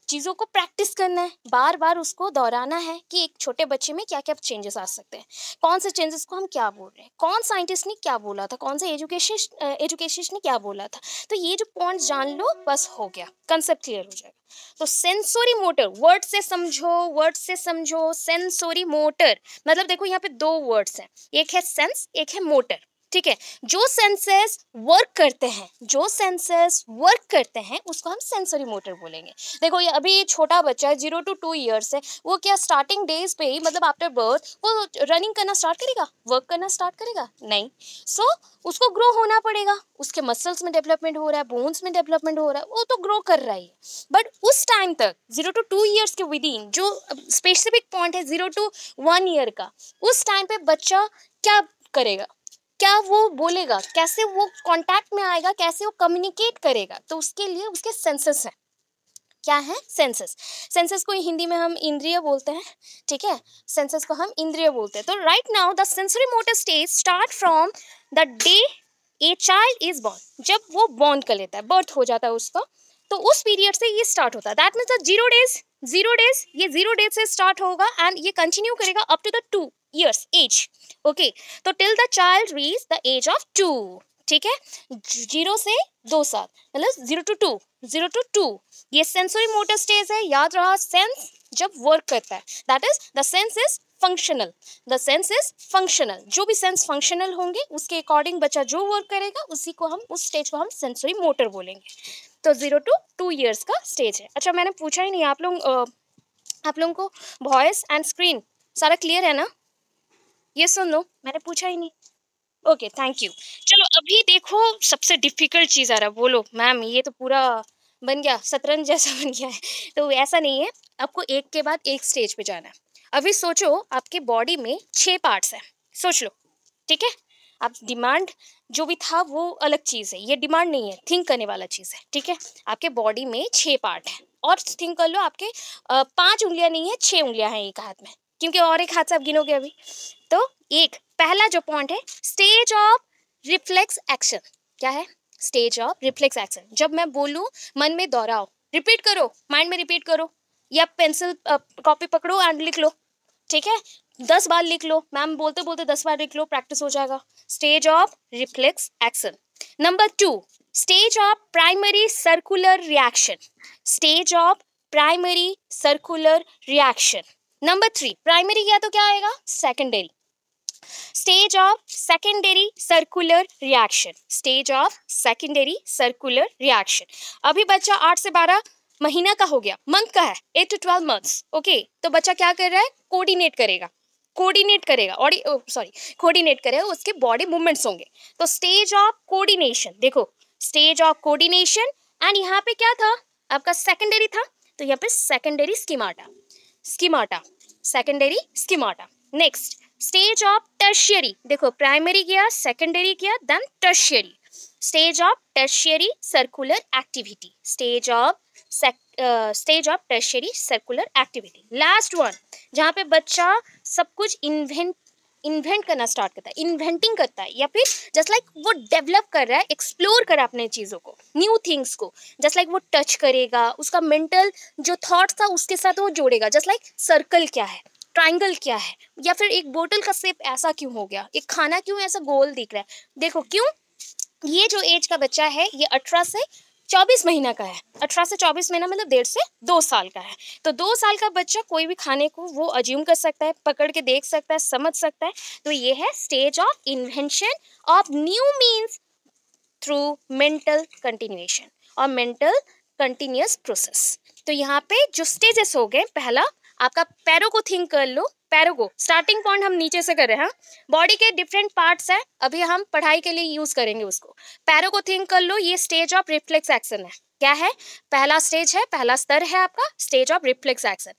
चीज़ों को प्रैक्टिस करना है बार बार उसको दोहराना है कि एक छोटे बच्चे में क्या क्या चेंजेस आ सकते हैं कौन से चेंजेस को हम क्या बोल रहे हैं कौन साइंटिस्ट ने क्या बोला था कौन से एजुकेशन एजुकेशन ने क्या बोला था तो ये जो पॉइंट जान लो बस हो गया कंसेप्ट क्लियर हो जाएगा तो सेंसोरी मोटर वर्ड से समझो वर्ड से समझो सेंसोरी मोटर मतलब देखो यहाँ पे दो वर्ड्स हैं एक है सेंस एक है मोटर ठीक है जो सेंसेस वर्क करते हैं जो सेंसेस वर्क करते हैं उसको हम सेंसरी मोटर बोलेंगे देखो ये अभी छोटा बच्चा है जीरो टू टू ईयर्स है वो क्या स्टार्टिंग डेज पे ही मतलब आफ्टर बर्थ वो रनिंग करना स्टार्ट करेगा वर्क करना स्टार्ट करेगा नहीं सो so, उसको ग्रो होना पड़ेगा उसके मसल्स में डेवलपमेंट हो रहा है बोन्स में डेवलपमेंट हो रहा है वो तो ग्रो कर रहा है बट उस टाइम तक जीरो टू टू ईयर्स के विद इन जो स्पेसिफिक पॉइंट है जीरो टू वन ईयर का उस टाइम पे बच्चा क्या करेगा क्या वो बोलेगा कैसे वो कांटेक्ट में आएगा कैसे वो कम्युनिकेट करेगा तो उसके लिए उसके सेंसेस हैं क्या है सेंसेस सेंसेस को हिंदी में हम इंद्रिय बोलते हैं ठीक है सेंसेस को हम इंद्रिय बोलते हैं तो right now the sensory motor stage start from the day a child is born जब वो बॉर्न कर लेता है बर्थ हो जाता है उसका तो उस पीरियड से ये स्टार्ट होता है that means zero days zero days ये जीरो डेज से स्टार्ट होगा एंड ये कंटिन्यू करेगा up to the two years age okay तो till the child reach the age of two ठीक है जीरो से दो साल मतलब zero to two zero to two ये सेंसोरी मोटर स्टेज है याद रहा सेंस जब वर्क करता है that is the sense is functional the sense is functional जो भी सेंस फंक्शनल होंगे उसके अकॉर्डिंग बच्चा जो वर्क करेगा उसी को हम उस स्टेज को हम सेंसोरी मोटर बोलेंगे तो जीरो टू टू ईयर्स का स्टेज है अच्छा मैंने पूछा ही नहीं आप लोग आप लोगों को वॉयस एंड स्क्रीन सारा क्लियर है ना ये सुन लो मैंने पूछा ही नहीं ओके थैंक यू चलो अभी देखो सबसे डिफिकल्ट चीज़ आ रहा बोलो मैम ये तो पूरा बन गया शतरंज जैसा बन गया है तो ऐसा नहीं है आपको एक के बाद एक स्टेज पे जाना है अभी सोचो आपके बॉडी में छः पार्ट्स हैं सोच लो ठीक है आप डिमांड जो भी था वो अलग चीज़ है ये डिमांड नहीं है थिंक करने वाला चीज़ है ठीक है आपके बॉडी में छः पार्ट है और थिंक कर लो आपके पांच उंगलियां नहीं है छः उंगलियां हैं एक हाथ में क्योंकि और एक हाथ से आप गिनोगे अभी तो एक पहला जो पॉइंट है स्टेज ऑफ रिफ्लेक्स एक्शन क्या है स्टेज ऑफ रिफ्लेक्स एक्शन जब मैं बोलूँ मन में दोहराओ रिपीट करो माइंड में रिपीट करो या पेंसिल कॉपी पकड़ो एंड लिख लो ठीक है दस बार लिख लो मैम बोलते बोलते दस बार लिख लो प्रैक्टिस हो जाएगा stage of reflex action number two stage of primary circular reaction stage of primary circular reaction number three primary क्या तो क्या आएगा secondary stage of secondary circular reaction stage of secondary circular reaction अभी बच्चा आठ से बारह महीना का हो गया मंथ का है eight to twelve months okay तो बच्चा क्या कर रहा है कोऑर्डिनेट करेगा कोऑर्डिनेट करेगा और सॉरी कोऑर्डिनेट करेगा उसके बॉडी मूवमेंट्स होंगे तो स्टेज ऑफ कोऑर्डिनेशन देखो स्टेज ऑफ कोऑर्डिनेशन एंड यहाँ पे क्या था आपका सेकेंडरी था तो यहाँ पे secondary schemata schemata secondary schemata next stage of tertiary देखो प्राइमरी किया सेकेंडरी किया then tertiary stage of tertiary circular activity stage of stage of tertiary circular activity last one जहाँ पे बच्चा सब कुछ इन्वेंट इन्वेंट करना स्टार्ट करता है इन्वेंटिंग करता है या फिर जस्ट लाइक वो डेवलप कर रहा है एक्सप्लोर कर रहा है अपने चीज़ों को न्यू थिंग्स को जस्ट लाइक वो टच करेगा उसका मेंटल जो थॉट्स था उसके साथ वो जोड़ेगा जस्ट लाइक सर्कल क्या है ट्राइंगल क्या है या फिर एक बोतल का सेप ऐसा क्यों हो गया एक खाना क्यों ऐसा गोल दिख रहा है देखो क्यों ये जो एज का बच्चा है ये अठारह से चौबीस महीना का है अठारह से चौबीस महीना मतलब डेढ़ से दो साल का है तो दो साल का बच्चा कोई भी खाने को वो अज्यूम कर सकता है पकड़ के देख सकता है समझ सकता है तो ये है stage of invention of new means through mental continuation और मेंटल कंटिन्यूस प्रोसेस तो यहाँ पे जो स्टेजेस हो गए पहला आपका पैरों को थिंक कर लो पैरों को स्टार्टिंग पॉइंट हम नीचे से कर रहे हैं बॉडी के डिफरेंट पार्ट्स हैं अभी हम पढ़ाई के लिए यूज करेंगे उसको पैरों को थिंक कर लो ये स्टेज ऑफ रिफ्लेक्स एक्शन है क्या है पहला स्टेज है पहला स्तर है आपका स्टेज ऑफ रिफ्लेक्स एक्शन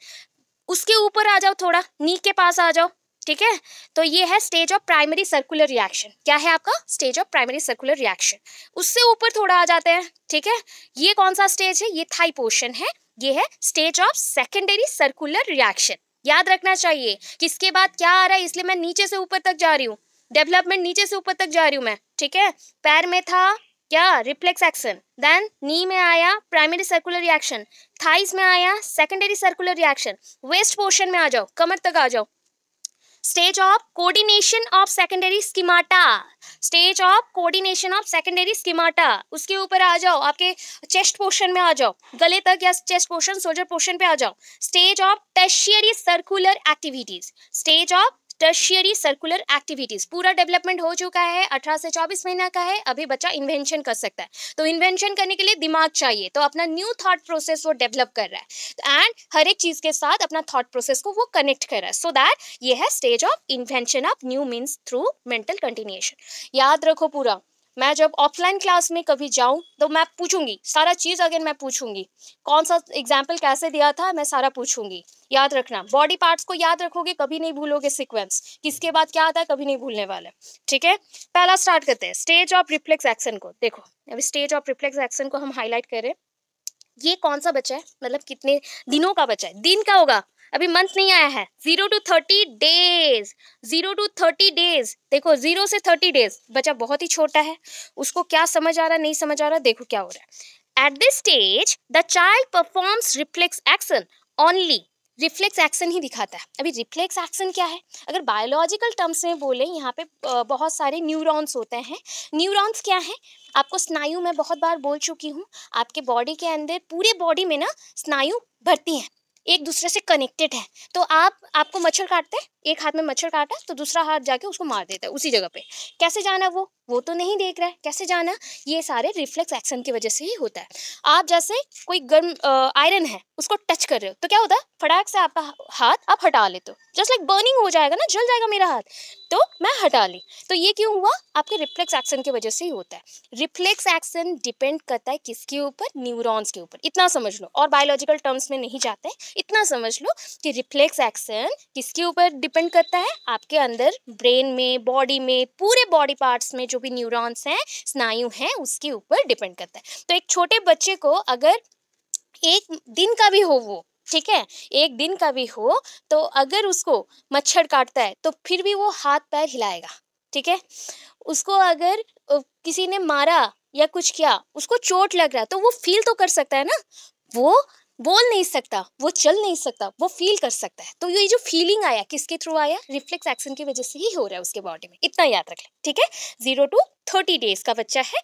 उसके ऊपर आ जाओ थोड़ा नी के पास आ जाओ ठीक है तो ये है stage of primary circular reaction क्या है आपका stage of primary circular reaction उससे ऊपर थोड़ा आ जाते हैं ठीक है ये कौन सा स्टेज है ये थाई पोर्शन है ये है stage of secondary circular reaction याद रखना चाहिए किसके बाद क्या आ रहा है इसलिए मैं नीचे से ऊपर तक जा रही हूँ डेवलपमेंट नीचे से ऊपर तक जा रही हूँ मैं ठीक है पैर में था क्या रिफ्लेक्स एक्शन देन नी में आया प्राइमरी सर्कुलर रिएक्शन थाइस में आया secondary circular reaction waist portion में आ जाओ कमर तक आ जाओ stage of coordination of secondary schemata stage of coordination of secondary schemata उसके ऊपर आ जाओ आपके चेस्ट पोर्शन में आ जाओ गले तक या चेस्ट पोर्शन सोल्जर पोर्शन पे आ जाओ stage of tertiary circular activities stage of tertiary circular activities पूरा डेवलपमेंट हो चुका है अठारह से चौबीस महीना का है अभी बच्चा इन्वेंशन कर सकता है तो इन्वेंशन करने के लिए दिमाग चाहिए तो अपना न्यू थॉट प्रोसेस वो डेवलप कर रहा है एंड हर एक चीज के साथ अपना थॉट प्रोसेस को वो कनेक्ट कर रहा है सो so दैट ये है stage of invention of new means through mental continuation याद रखो पूरा मैं जब ऑफलाइन क्लास में कभी जाऊँ तो मैं पूछूंगी सारा चीज़ अगर मैं पूछूंगी कौन सा एग्जाम्पल कैसे दिया था मैं सारा पूछूंगी याद रखना बॉडी पार्ट्स को याद रखोगे कभी नहीं भूलोगे सीक्वेंस किसके बाद क्या आता है कभी नहीं भूलने वाले ठीक है पहला स्टार्ट करते हैं स्टेज ऑफ रिफ्लेक्स एक्शन को देखो अभी स्टेज ऑफ रिफ्लेक्स एक्शन को हम हाईलाइट करें ये कौन सा बच्चा है मतलब कितने दिनों का बच्चा है दिन का होगा अभी मंथ नहीं आया है zero to thirty days zero to thirty days देखो जीरो से थर्टी डेज बच्चा बहुत ही छोटा है उसको क्या समझ आ रहा नहीं समझ आ रहा देखो क्या हो रहा है at this stage the child performs reflex action only reflex action ही दिखाता है अभी रिफ्लेक्स एक्शन क्या है अगर बायोलॉजिकल टर्म्स में बोले यहाँ पे बहुत सारे न्यूरॉन्स होते हैं न्यूरॉन्स क्या हैं आपको स्नायु मैं बहुत बार बोल चुकी हूँ आपके बॉडी के अंदर पूरे बॉडी में ना स्नायु भरती हैं एक दूसरे से कनेक्टेड है तो आप आपको मच्छर काटते हैं एक हाथ में मच्छर काटा तो दूसरा हाथ जाके उसको मार देता है उसी जगह पे कैसे जाना वो वो तो नहीं देख रहा है कैसे जाना ये सारे रिफ्लेक्स एक्शन की वजह से ही होता है आप जैसे कोई गर्म आयरन है उसको टच कर रहे हो तो क्या होता है फटाक से आपका हाथ आप हटा लेते हो जस्ट लाइक बर्निंग हो जाएगा ना जल जाएगा मेरा हाथ तो मैं हटा ली तो ये क्यों हुआ आपके रिफ्लेक्स एक्शन की वजह से ही होता है रिफ्लेक्स एक्शन डिपेंड करता है किसके ऊपर न्यूरॉन्स के ऊपर इतना समझ लो और बायोलॉजिकल टर्म्स में नहीं जाते इतना समझ लो कि रिफ्लेक्स एक्शन किसके ऊपर डिपेंड करता है आपके अंदर ब्रेन में बॉडी में पूरे बॉडी पार्ट्स में जो जो भी न्यूरॉन्स हैं स्नायु हैं उसके ऊपर डिपेंड करता है तो एक छोटे बच्चे को अगर एक दिन का भी हो वो ठीक है एक दिन का भी हो तो अगर उसको मच्छर काटता है तो फिर भी वो हाथ पैर हिलाएगा ठीक है उसको अगर किसी ने मारा या कुछ किया उसको चोट लग रहा है तो वो फील तो कर सकता है ना वो बोल नहीं सकता वो चल नहीं सकता वो फील कर सकता है तो ये जो फीलिंग आया किसके थ्रू आया रिफ्लेक्स एक्शन की वजह से ही हो रहा है उसके बॉडी में इतना याद रख लें ठीक है जीरो टू थर्टी डेज का बच्चा है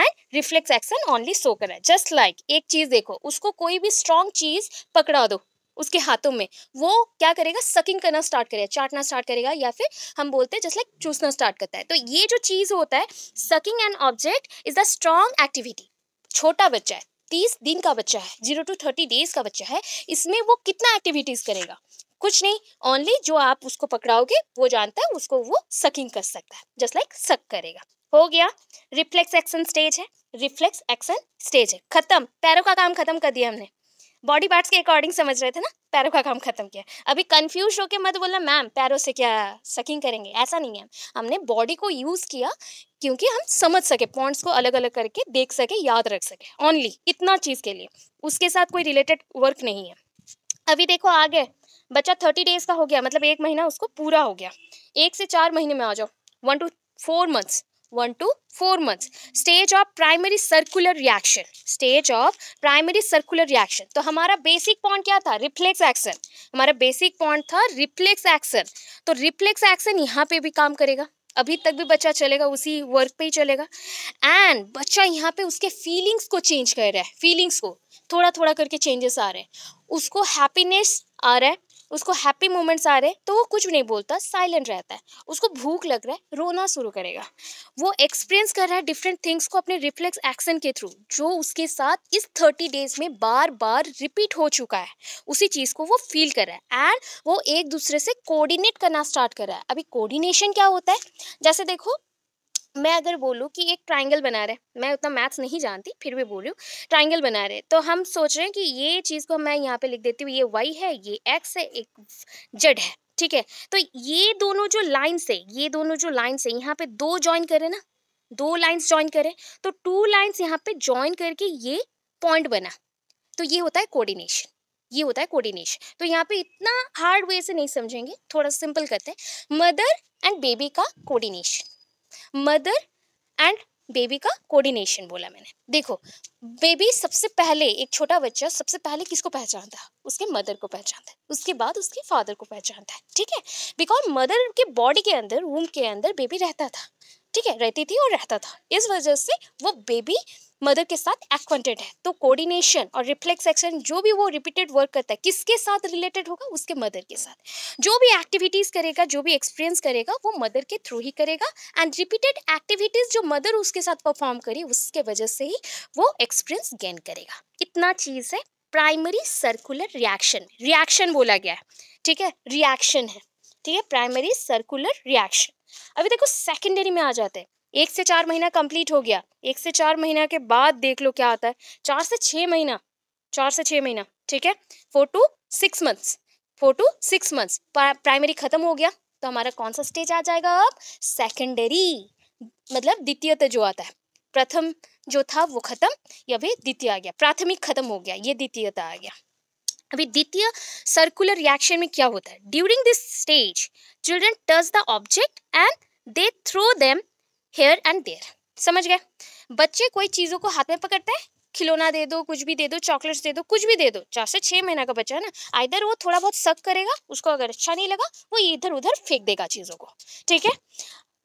and reflex action only show कर रहा है जस्ट लाइक एक चीज़ देखो उसको कोई भी स्ट्रॉन्ग चीज़ पकड़ा दो उसके हाथों में वो क्या करेगा सकिंग करना स्टार्ट करेगा चाटना स्टार्ट करेगा या फिर हम बोलते हैं जस्ट लाइक चूसना स्टार्ट करता है तो ये जो चीज़ होता है sucking an object is the strong activity छोटा बच्चा है तीस दिन का बच्चा है जीरो टू थर्टी डेज का बच्चा है इसमें वो कितना एक्टिविटीज़ करेगा कुछ नहीं ओनली जो आप उसको पकड़ाओगे वो जानता है उसको वो सकिंग कर सकता है जस्ट लाइक सक करेगा हो गया रिफ्लेक्स एक्शन स्टेज है रिफ्लेक्स एक्शन स्टेज है खत्म पैरों का काम खत्म कर दिया हमने बॉडी पार्ट्स के अकॉर्डिंग समझ रहे थे ना पैरों का काम खत्म किया अभी कंफ्यूज होकर मत बोलना मैम पैरों से क्या सकिंग करेंगे ऐसा नहीं है हमने बॉडी को यूज़ किया क्योंकि हम समझ सके पॉइंट्स को अलग अलग करके देख सके याद रख सके ओनली इतना चीज़ के लिए उसके साथ कोई रिलेटेड वर्क नहीं है अभी देखो आगे बच्चा थर्टी डेज का हो गया मतलब एक महीना उसको पूरा हो गया एक से चार महीने में आ जाओ one to four months one to four months stage of primary circular reaction stage of primary circular reaction तो हमारा बेसिक पॉइंट क्या था रिफ्लेक्स एक्शन हमारा बेसिक पॉइंट था रिफ्लेक्स एक्शन तो रिफ्लेक्स एक्शन यहाँ पे भी काम करेगा अभी तक भी बच्चा चलेगा उसी वर्क पे ही चलेगा एंड बच्चा यहाँ पे उसके फीलिंग्स को चेंज कर रहा है फीलिंग्स को थोड़ा थोड़ा करके चेंजेस आ रहे हैं उसको हैप्पीनेस आ रहा है उसको हैप्पी मोमेंट्स आ रहे हैं तो वो कुछ नहीं बोलता साइलेंट रहता है उसको भूख लग रहा है रोना शुरू करेगा वो एक्सपीरियंस कर रहा है डिफरेंट थिंग्स को अपने रिफ्लेक्स एक्शन के थ्रू जो उसके साथ इस थर्टी डेज में बार बार रिपीट हो चुका है उसी चीज़ को वो फील कर रहा है एंड वो एक दूसरे से कोऑर्डिनेट करना स्टार्ट कर रहा है अभी कोऑर्डिनेशन क्या होता है जैसे देखो मैं अगर बोलूँ कि एक ट्राइंगल बना रहे मैं उतना मैथ्स नहीं जानती फिर भी बोल रही हूँ ट्राइंगल बना रहे तो हम सोच रहे हैं कि ये चीज़ को मैं यहाँ पे लिख देती हूँ ये वाई है ये एक्स है एक जेड है ठीक है तो ये दोनों जो लाइन्स है ये दोनों जो लाइन्स है यहाँ पे दो ज्वाइन करें ना दो लाइन्स ज्वाइन करें तो टू लाइन्स यहाँ पे ज्वाइन करके ये पॉइंट बना तो ये होता है कोर्डिनेशन ये होता है कोर्डिनेशन तो यहाँ पे इतना हार्ड वे से नहीं समझेंगे थोड़ा सिंपल करते हैं मदर एंड बेबी का कोर्डिनेशन मदर एंड बेबी का कोऑर्डिनेशन बोला मैंने देखो बेबी सबसे पहले एक छोटा बच्चा सबसे पहले किसको पहचानता है उसके मदर को पहचानता है उसके बाद उसके फादर को पहचानता है ठीक है बिकॉज मदर के बॉडी के अंदर रूम के अंदर बेबी रहता था ठीक है रहती थी और रहता था इस वजह से वो बेबी मदर के साथ एक्वेंटेड है तो कोऑर्डिनेशन और रिफ्लेक्स एक्शन जो भी वो रिपीटेड वर्क करता है किसके साथ रिलेटेड होगा उसके मदर के साथ जो भी एक्टिविटीज़ करेगा जो भी एक्सपीरियंस करेगा वो मदर के थ्रू ही करेगा एंड रिपीटेड एक्टिविटीज़ जो मदर उसके साथ परफॉर्म करे उसके वजह से ही वो एक्सपीरियंस गेन करेगा इतना चीज़ है प्राइमरी सर्कुलर रिएक्शन रिएक्शन बोला गया है ठीक है रिएक्शन है ठीक है प्राइमरी सर्कुलर रिएक्शन अभी देखो सेकेंडरी में आ जाते हैं एक से चार महीना कंप्लीट हो गया एक से चार महीना के बाद देख लो क्या आता है चार से छः महीना चार से छः महीना ठीक है four to six months four to six months primary खत्म हो गया तो हमारा कौन सा स्टेज आ जाएगा अब सेकेंडरी मतलब द्वितीयत जो आता है प्रथम जो था वो खत्म या भी द्वितीय आ गया प्राथमिक खत्म हो गया ये द्वितीयता आ गया अभी द्वितीय सर्कुलर रिएक्शन में क्या होता है during this stage children touch the object and they throw them here and there समझ गए बच्चे कोई चीज़ों को हाथ में पकड़ते हैं खिलौना दे दो कुछ भी दे दो चॉकलेट्स दे दो कुछ भी दे दो चार से छः महीना का बच्चा है ना इधर वो थोड़ा बहुत सक करेगा उसको अगर अच्छा नहीं लगा वो इधर उधर फेंक देगा चीज़ों को ठीक है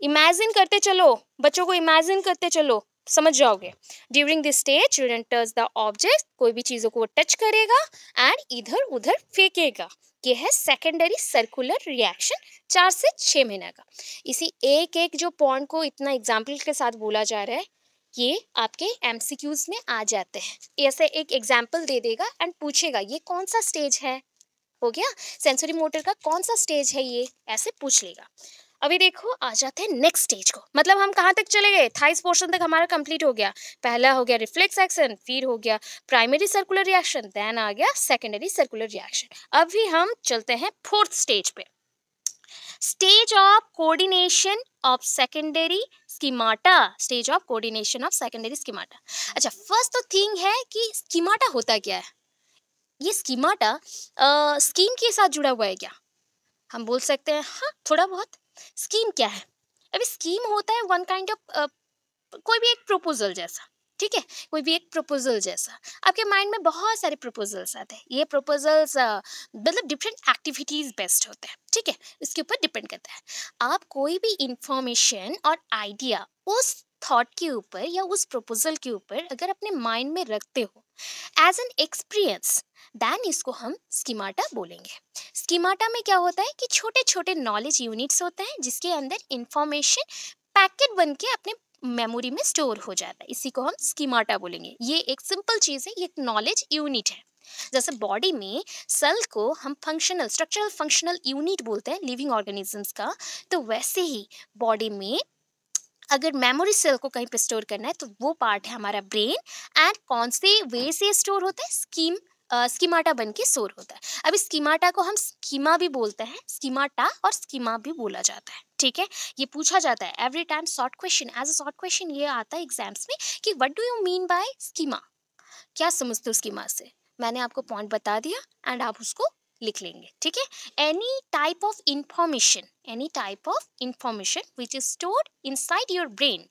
इमेजिन करते चलो बच्चों को इमेजिन करते चलो समझ जाओगे during this stage children touch the object कोई भी चीज़ों को वो टच करेगा एंड इधर उधर फेंकेगा यह है सेकेंडरी सर्कुलर रिएक्शन चार से छः महीने का इसी एक एक जो पॉइंट को इतना एग्जाम्पल के साथ बोला जा रहा है ये आपके एम में आ जाते हैं ऐसे एक एग्जाम्पल दे देगा एंड पूछेगा ये कौन सा स्टेज है हो गया सेंसरी मोटर का कौन सा स्टेज है ये ऐसे पूछ लेगा अभी देखो आ जाते हैं नेक्स्ट स्टेज को मतलब हम कहाँ तक चले गए थाइस पोर्शन तक हमारा कंप्लीट हो गया पहला हो गया रिफ्लेक्स एक्शन फिर हो गया प्राइमरी सर्कुलर रिएक्शन देन आ गया सेकेंडरी सर्कुलर रिएक्शन अभी हम चलते हैं फोर्थ स्टेज पे stage of coordination of secondary schemata stage of coordination of secondary schemata अच्छा फर्स्ट तो थिंग है कि स्कीमाटा होता क्या है ये स्कीमाटा स्कीम के साथ जुड़ा हुआ है क्या हम बोल सकते हैं हाँ थोड़ा बहुत स्कीम क्या है अभी स्कीम होता है वन काइंड ऑफ कोई भी एक प्रपोजल जैसा ठीक है कोई भी एक प्रपोजल जैसा आपके माइंड में बहुत सारे प्रपोजल्स आते हैं ये प्रपोजल्स मतलब डिफरेंट एक्टिविटीज़ बेस्ट होते हैं ठीक है इसके ऊपर डिपेंड करता है आप कोई भी इंफॉर्मेशन और आइडिया उस थॉट के ऊपर या उस प्रपोजल के ऊपर अगर अपने माइंड में रखते हो एज एन एक्सपीरियंस देन इसको हम स्कीमाटा बोलेंगे स्कीमाटा में क्या होता है कि छोटे छोटे नॉलेज यूनिट्स होते हैं जिसके अंदर इंफॉर्मेशन पैकेट बन के अपने मेमोरी में स्टोर हो जाता है इसी को हम स्कीमाटा बोलेंगे ये एक सिंपल चीज़ है ये एक नॉलेज यूनिट है जैसे बॉडी में सेल को हम फंक्शनल स्ट्रक्चरल फंक्शनल यूनिट बोलते हैं लिविंग ऑर्गेनिजम्स का तो वैसे ही बॉडी में अगर मेमोरी सेल को कहीं पर स्टोर करना है तो वो पार्ट है हमारा ब्रेन एंड कौन से वे से स्टोर होता है स्कीम स्कीमाटा बन के स्टोर होता है अब इस स्कीमाटा को हम स्कीमा भी बोलते हैं स्कीमाटा और स्कीमा भी बोला जाता है ठीक है ये पूछा जाता है every time short question as a short question ये आता है एग्जाम्स में कि what do you mean by schema क्या समझते हो स्कीमा से मैंने आपको पॉइंट बता दिया एंड आप उसको लिख लेंगे ठीक है any type of information any type of information which is stored inside your brain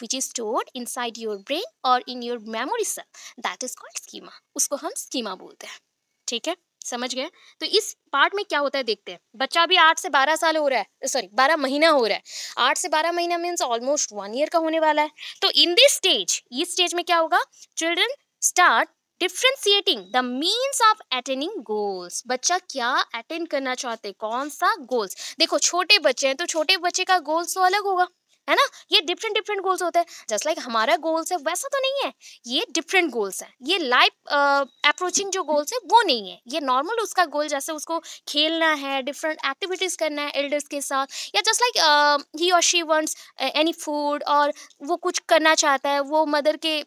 which is stored inside your brain और in your memory cell that is called schema उसको हम स्कीमा बोलते हैं ठीक है समझ गए तो इस पार्ट में क्या होता है देखते हैं बच्चा अभी आठ से बारह साल हो रहा है सॉरी बारह महीना हो रहा है आठ से बारह महीना मीन्स ऑलमोस्ट वन ईयर का होने वाला है तो इन दिस स्टेज इस स्टेज में क्या होगा children start differentiating the means of attaining goals बच्चा क्या अटेंड करना चाहते कौन सा गोल्स देखो छोटे बच्चे हैं तो छोटे बच्चे का गोल्स तो अलग होगा है ना ये डिफरेंट डिफरेंट गोल्स होते हैं जस्ट लाइक हमारा गोल्स है वैसा तो नहीं है ये डिफरेंट गोल्स है ये लाइफ अप्रोचिंग जो गोल्स है वो नहीं है ये नॉर्मल उसका गोल जैसे उसको खेलना है डिफरेंट एक्टिविटीज़ करना है एल्डर्स के साथ या जस्ट लाइक ही और शी वंट्स एनी फूड और वो कुछ करना चाहता है वो मदर के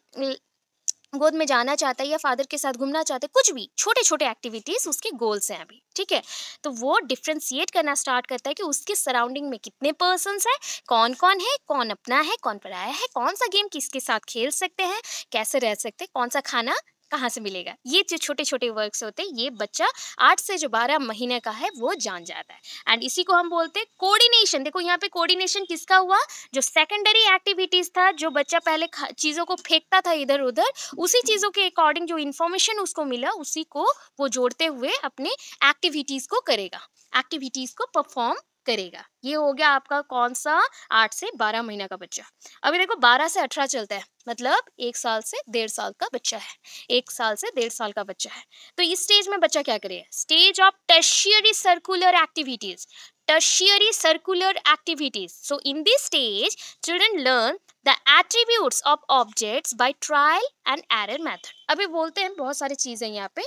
गोद में जाना चाहता है या फादर के साथ घूमना चाहता है कुछ भी छोटे छोटे एक्टिविटीज़ उसके गोल्स हैं अभी ठीक है तो वो डिफ्रेंसिएट करना स्टार्ट करता है कि उसके सराउंडिंग में कितने पर्सन है कौन कौन है कौन अपना है कौन पराया है कौन सा गेम किसके साथ खेल सकते हैं कैसे रह सकते हैं कौन सा खाना कहाँ से मिलेगा ये जो छोटे छोटे वर्क्स होते हैं ये बच्चा आठ से जो बारह महीने का है वो जान जाता है एंड इसी को हम बोलते हैं कोऑर्डिनेशन देखो यहाँ पे कोऑर्डिनेशन किसका हुआ जो सेकेंडरी एक्टिविटीज़ था जो बच्चा पहले चीज़ों को फेंकता था इधर उधर उसी चीज़ों के अकॉर्डिंग जो इन्फॉर्मेशन उसको मिला उसी को वो जोड़ते हुए अपने एक्टिविटीज़ को करेगा एक्टिविटीज़ को परफॉर्म करेगा ये हो गया आपका कौन सा आठ से बारह महीना का बच्चा अभी देखो बारह से अठारह चलता है मतलब एक साल से डेढ़ साल का बच्चा है एक साल से डेढ़ साल का बच्चा है तो इस स्टेज में बच्चा क्या करेगा stage of tertiary circular activities tertiary circular activities so in this stage children learn the attributes of objects by trial and error method. अभी बोलते हैं बहुत सारी चीज़ें यहाँ पे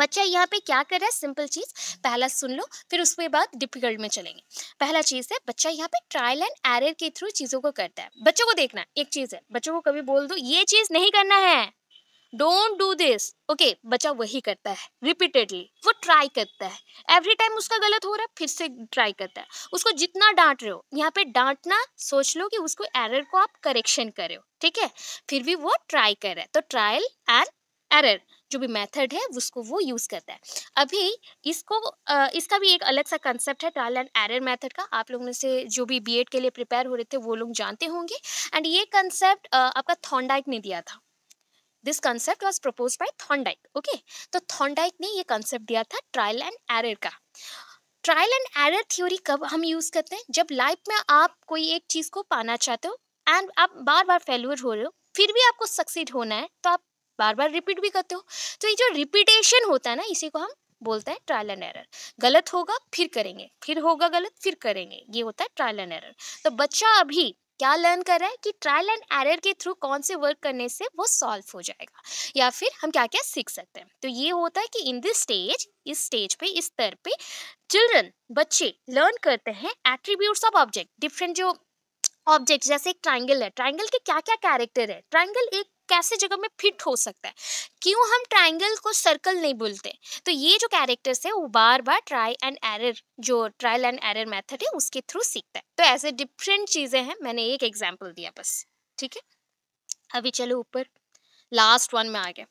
बच्चा यहाँ पे क्या कर रहा है सिंपल चीज़ पहला सुन लो फिर उसके बाद डिफिकल्ट में चलेंगे पहला चीज़ है बच्चा यहाँ पे ट्रायल एंड एरर के थ्रू चीज़ों को करता है बच्चों को देखना एक चीज़ है बच्चों को कभी बोल दो ये चीज़ नहीं करना है डोंट डू दिस ओके बच्चा वही करता है रिपीटेडली वो ट्राई करता है एवरी टाइम उसका गलत हो रहा है फिर से ट्राई करता है उसको जितना डांट रहे हो यहाँ पे डांटना सोच लो कि उसको एरर को आप करेक्शन करे हो ठीक है फिर भी वो ट्राई कर रहा है तो ट्रायल एंड एरर जो भी मेथड है उसको वो यूज़ करता है अभी इसको इसका भी एक अलग सा कंसेप्ट है ट्रायल एंड एरर मेथड का आप लोगों से जो भी बीएड के लिए प्रिपेयर हो रहे थे वो लोग जानते होंगे एंड ये कंसेप्ट आपका थॉन्डाइक ने दिया था this concept was propose by Thorndike okay तो थॉन्डाइक ने ये कंसेप्ट दिया था ट्रायल एंड एरर का ट्रायल एंड एरर थ्योरी कब हम यूज़ करते हैं जब लाइफ में आप कोई एक चीज़ को पाना चाहते हो एंड आप बार बार फेल्यूर हो रहे हो फिर भी आपको सक्सीड होना है तो आप बार बार रिपीट भी करते हो तो ये जो रिपीटेशन होता है ना इसी को हम बोलते हैं ट्रायल एंड एरर गलत होगा फिर करेंगे फिर होगा गलत फिर करेंगे ये होता है ट्रायल एंड एरर तो बच्चा अभी क्या लर्न कर रहा है कि ट्रायल एंड एरर के थ्रू कौन से वर्क करने से वो सॉल्व हो जाएगा या फिर हम क्या क्या सीख सकते हैं तो ये होता है कि इन दिस स्टेज इस स्टेज पे इस स्तर पे चिल्ड्रन बच्चे लर्न करते हैं एट्रीब्यूट्स ऑफ ऑब्जेक्ट डिफरेंट जो ऑब्जेक्ट जैसे एक ट्राइंगल है ट्राइंगल के क्या क्या कैरेक्टर है ट्राइंगल एक कैसे जगह में फिट हो सकता है क्यों हम ट्राइंगल को सर्कल नहीं बोलते तो ये जो कैरेक्टर्स है वो बार बार ट्राई एंड एरर जो ट्रायल एंड एरर मेथड है उसके थ्रू सीखता है तो ऐसे डिफरेंट चीज़ें हैं मैंने एक एग्जाम्पल दिया बस ठीक है अभी चलो ऊपर लास्ट वन में आ गया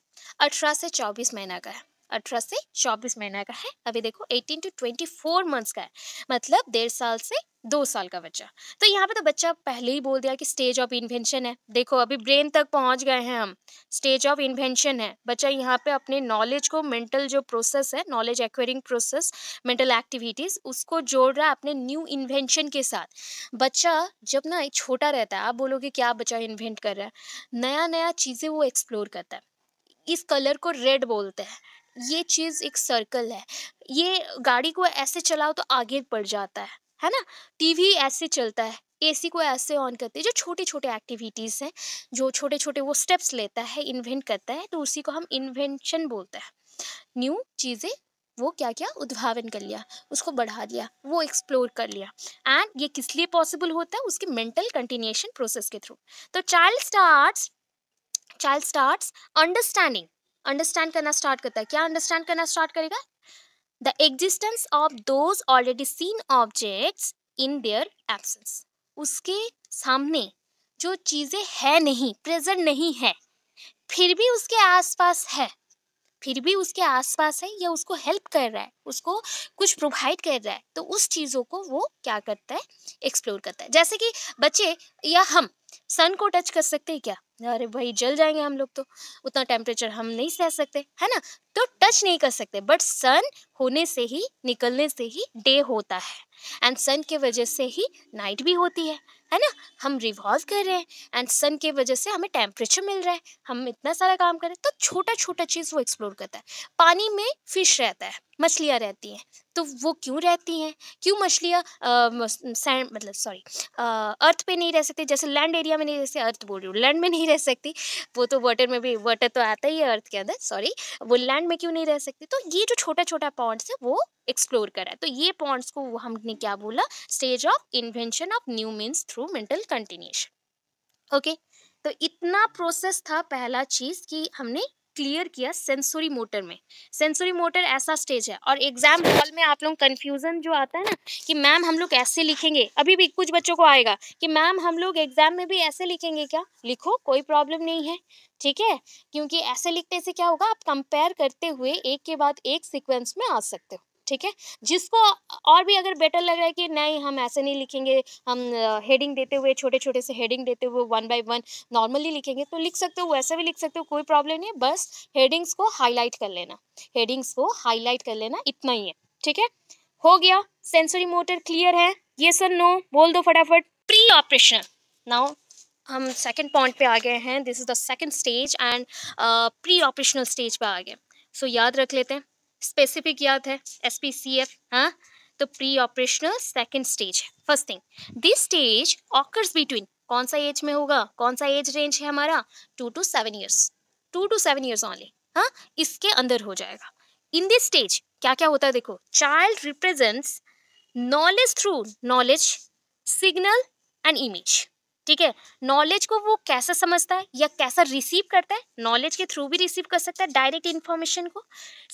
अठारह से चौबीस महीना का है अठारह से चौबीस महीना का है अभी देखो eighteen to twenty four months का है मतलब डेढ़ साल से दो साल का बच्चा तो यहाँ पे तो बच्चा पहले ही बोल दिया कि स्टेज ऑफ इन्वेंशन है देखो अभी ब्रेन तक पहुँच गए हैं हम स्टेज ऑफ इन्वेंशन है बच्चा यहाँ पे अपने नॉलेज को मेंटल जो प्रोसेस है knowledge acquiring process mental activities उसको जोड़ रहा है अपने न्यू इन्वेंशन के साथ बच्चा जब ना छोटा रहता है आप बोलोगे क्या बच्चा इन्वेंट कर रहा है नया नया चीज़ें वो एक्सप्लोर करता है इस कलर को रेड बोलते हैं ये चीज़ एक सर्कल है ये गाड़ी को ऐसे चलाओ तो आगे बढ़ जाता है है ना टीवी ऐसे चलता है एसी को ऐसे ऑन करते हैं जो छोटे छोटे एक्टिविटीज़ हैं जो छोटे छोटे वो स्टेप्स लेता है इन्वेंट करता है तो उसी को हम इन्वेंशन बोलते हैं न्यू चीज़ें वो क्या क्या उद्भावन कर लिया उसको बढ़ा लिया वो एक्सप्लोर कर लिया एंड ये किस लिए पॉसिबल होता है उसके मेंटल कंटिन्यूएशन प्रोसेस के थ्रू तो child starts child starts understanding understand करना स्टार्ट करता है क्या अंडरस्टैंड करना स्टार्ट करेगा the existence of those already seen objects in their absence उसके सामने जो चीज़ें है नहीं प्रेजेंट नहीं है फिर भी उसके आसपास है फिर भी उसके आसपास है या उसको हेल्प कर रहा है उसको कुछ प्रोवाइड कर रहा है तो उस चीज़ों को वो क्या करता है एक्सप्लोर करता है जैसे कि बच्चे या हम सन को टच कर सकते हैं क्या अरे भाई जल जाएंगे हम लोग तो उतना टेम्परेचर हम नहीं सह सकते है ना तो टच नहीं कर सकते बट सन होने से ही निकलने से ही डे होता है एंड सन के वजह से ही नाइट भी होती है है ना हम रिवॉल्व कर रहे हैं एंड सन के वजह से हमें टेम्परेचर मिल रहा है हम इतना सारा काम कर रहे हैं तो छोटा छोटा चीज़ वो एक्सप्लोर करता है पानी में फिश रहता है मछलियाँ रहती हैं तो वो क्यों रहती हैं क्यों मछलियाँ सैंड मतलब सॉरी अर्थ पे नहीं रह सकती जैसे लैंड एरिया में नहीं रह सकती अर्थ बोल रही हूँ लैंड में नहीं रह सकती वो तो वाटर में भी वाटर तो आता ही है अर्थ के अंदर सॉरी वो लैंड में क्यों नहीं रह सकती तो ये जो छोटा छोटा पॉइंट्स है वो एक्सप्लोर करा तो ये पॉइंट्स को हमने क्या बोला stage of invention of new means through mental continuation okay तो इतना प्रोसेस था पहला चीज़ कि हमने क्लियर किया सेंसोरी मोटर में सेंसोरी मोटर ऐसा स्टेज है और एग्जाम हॉल में आप लोग कंफ्यूजन जो आता है ना कि मैम हम लोग ऐसे लिखेंगे अभी भी कुछ बच्चों को आएगा कि मैम हम लोग एग्जाम में भी ऐसे लिखेंगे क्या लिखो कोई प्रॉब्लम नहीं है ठीक है क्योंकि ऐसे लिखने से क्या होगा आप कंपेयर करते हुए एक के बाद एक सिक्वेंस में आ सकते हो ठीक है जिसको और भी अगर बेटर लग रहा है कि नहीं हम ऐसे नहीं लिखेंगे हम हेडिंग देते हुए छोटे छोटे से हेडिंग देते हुए वन बाई वन नॉर्मली लिखेंगे तो लिख सकते हो वैसे भी लिख सकते हो कोई प्रॉब्लम नहीं है बस हेडिंग्स को हाईलाइट कर लेना हेडिंग्स को हाईलाइट कर लेना इतना ही है ठीक है हो गया सेंसरी मोटर क्लियर है ये सर नो बोल दो फटाफट प्री ऑपरेशन नाउ हम सेकंड पॉइंट पे आ गए हैं this is the second stage and pre operational stage पे आ गए सो so, याद रख लेते हैं स्पेसिफिक याद है एस पी सी एफ हाँ तो प्री ऑपरेशनल सेकेंड स्टेज है first thing this stage occurs between कौन सा एज में होगा कौन सा एज रेंज है हमारा two to seven years two to seven years only हाँ इसके अंदर हो जाएगा इन दिस स्टेज क्या क्या होता है देखो child represents knowledge through knowledge signal and image ठीक है नॉलेज को वो कैसा समझता है या कैसा रिसीव करता है नॉलेज के थ्रू भी रिसीव कर सकता है डायरेक्ट इन्फॉर्मेशन को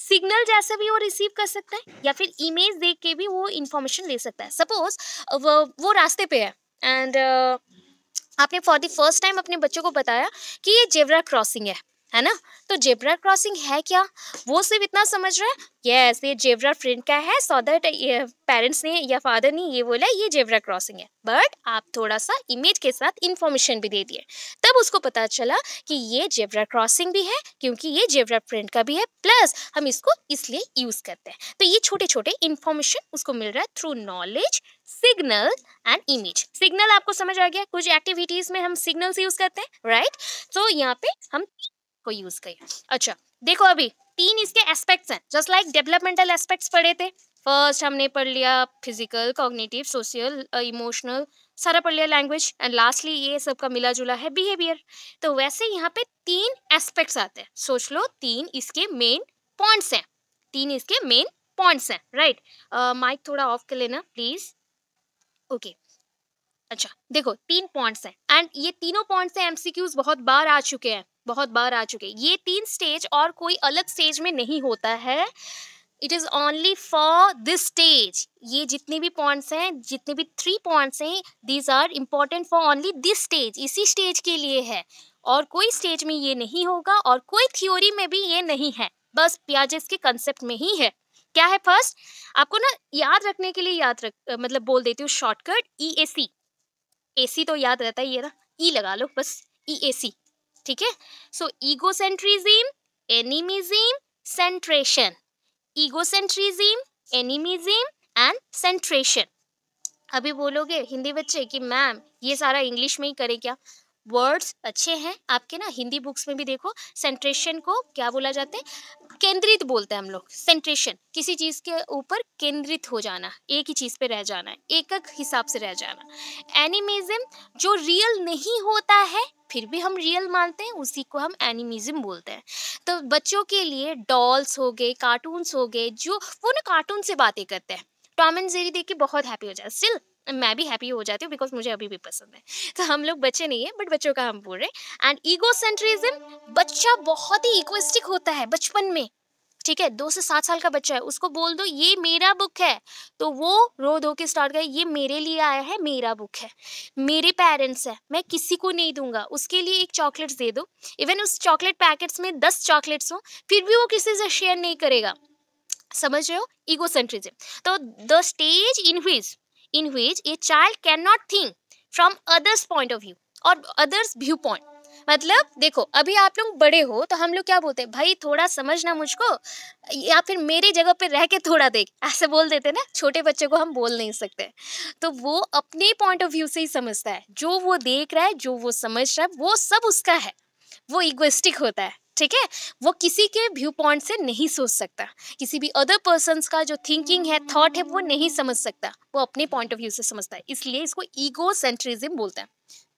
सिग्नल जैसे भी वो रिसीव कर सकता है या फिर इमेज देख के भी वो इन्फॉर्मेशन ले सकता है सपोज वो, वो रास्ते पे है एंड uh, आपने फॉर द फर्स्ट टाइम अपने बच्चों को बताया कि ये जेवरा क्रॉसिंग है है ना तो जेबरा क्रॉसिंग है क्या वो सिर्फ इतना समझ रहा है यस ये जेबरा फ्रेंड का है सो दैट पेरेंट्स ने या फादर ने ये बोला ये जेबरा क्रॉसिंग है बट आप थोड़ा सा इमेज के साथ इंफॉर्मेशन भी दे दिए तब उसको पता चला कि ये जेबरा क्रॉसिंग भी है क्योंकि ये जेबरा फ्रेंड का भी है प्लस हम इसको इसलिए यूज़ करते हैं तो ये छोटे छोटे इंफॉर्मेशन उसको मिल रहा है through knowledge signal and image signal आपको समझ आ गया कुछ एक्टिविटीज़ में हम सिग्नल्स यूज़ करते हैं राइट सो यहाँ पे हम को यूज करें अच्छा देखो अभी तीन इसके एस्पेक्ट्स हैं जस्ट लाइक डेवलपमेंटल एस्पेक्ट्स पढ़े थे फर्स्ट हमने पढ़ लिया फिजिकल कॉग्निटिव सोशल इमोशनल सारा पढ़ लिया लैंग्वेज एंड लास्टली ये सब का मिला जुला है बिहेवियर तो वैसे यहाँ पे तीन एस्पेक्ट्स आते हैं सोच लो तीन इसके मेन पॉइंट्स हैं तीन इसके मेन पॉइंट्स हैं राइट माइक uh, थोड़ा ऑफ कर लेना प्लीज ओके okay. अच्छा देखो तीन पॉइंट्स हैं एंड ये तीनों पॉइंट्स हैं एमसीक्यूज बहुत बार आ चुके हैं बहुत बार आ चुके ये तीन स्टेज और कोई अलग स्टेज में नहीं होता है it is only for this stage ये जितने भी पॉइंट्स हैं जितने भी थ्री पॉइंट्स हैं these are important for only this stage इसी स्टेज के लिए है और कोई स्टेज में ये नहीं होगा और कोई थ्योरी में भी ये नहीं है बस प्याजेस के कंसेप्ट में ही है क्या है फर्स्ट आपको ना याद रखने के लिए याद रख मतलब बोल देती हूँ शॉर्टकट ई ए सी ए सी तो याद रहता ही है ना ई e लगा लो बस ई ए सी ठीक है so egocentrism animism centration egocentrism animism and centration अभी बोलोगे हिंदी बच्चे कि मैम ये सारा इंग्लिश में ही करे क्या वर्ड्स अच्छे हैं आपके ना हिंदी बुक्स में भी देखो सेंट्रेशन को क्या बोला जाता है केंद्रित बोलते हैं हम लोग सेंट्रेशन किसी चीज़ के ऊपर केंद्रित हो जाना एक ही चीज़ पे रह जाना एक एक हिसाब से रह जाना एनिमिज्म जो रियल नहीं होता है फिर भी हम रियल मानते हैं उसी को हम एनिमिज़म बोलते हैं तो बच्चों के लिए डॉल्स हो गए कार्टून्स हो गए जो वो ना कार्टून से बातें करते हैं टॉम एंड जेरी देख के बहुत हैप्पी हो जाए स्टिल मैं भी हैप्पी हो जाती हूँ बिकॉज मुझे अभी भी पसंद है तो हम लोग बच्चे नहीं है बट बच्चों का हम बोल रहे हैं एंड ईगो सेंट्रिज्म बच्चा बहुत ही इकोस्टिक होता है बचपन में ठीक है दो से सात साल का बच्चा है उसको बोल दो ये मेरा बुक है तो वो रो धो के स्टार्ट करे ये मेरे लिए आया है मेरा बुक है मेरे पेरेंट्स है मैं किसी को नहीं दूंगा उसके लिए एक चॉकलेट दे दो इवन उस चॉकलेट पैकेट्स में दस चॉकलेट्स हो फिर भी वो किसी से शेयर नहीं करेगा समझ रहे हो ईगो सेंट्रिजम तो the stage in which in which a child can not think from others point of view और अदर्स व्यू पॉइंट मतलब देखो अभी आप लोग बड़े हो तो हम लोग क्या बोलते हैं भाई थोड़ा समझना मुझको या फिर मेरी जगह पे रह के थोड़ा देख ऐसे बोल देते ना छोटे बच्चे को हम बोल नहीं सकते तो वो अपने पॉइंट ऑफ व्यू से ही समझता है जो वो देख रहा है जो वो समझ रहा है वो सब उसका है वो इगोस्टिक होता है ठीक है वो किसी के व्यू पॉइंट से नहीं सोच सकता किसी भी अदर पर्सन का जो थिंकिंग है थॉट है वो नहीं समझ सकता वो अपने पॉइंट ऑफ व्यू से समझता है इसलिए इसको ईगो सेंट्रिज्म बोलते हैं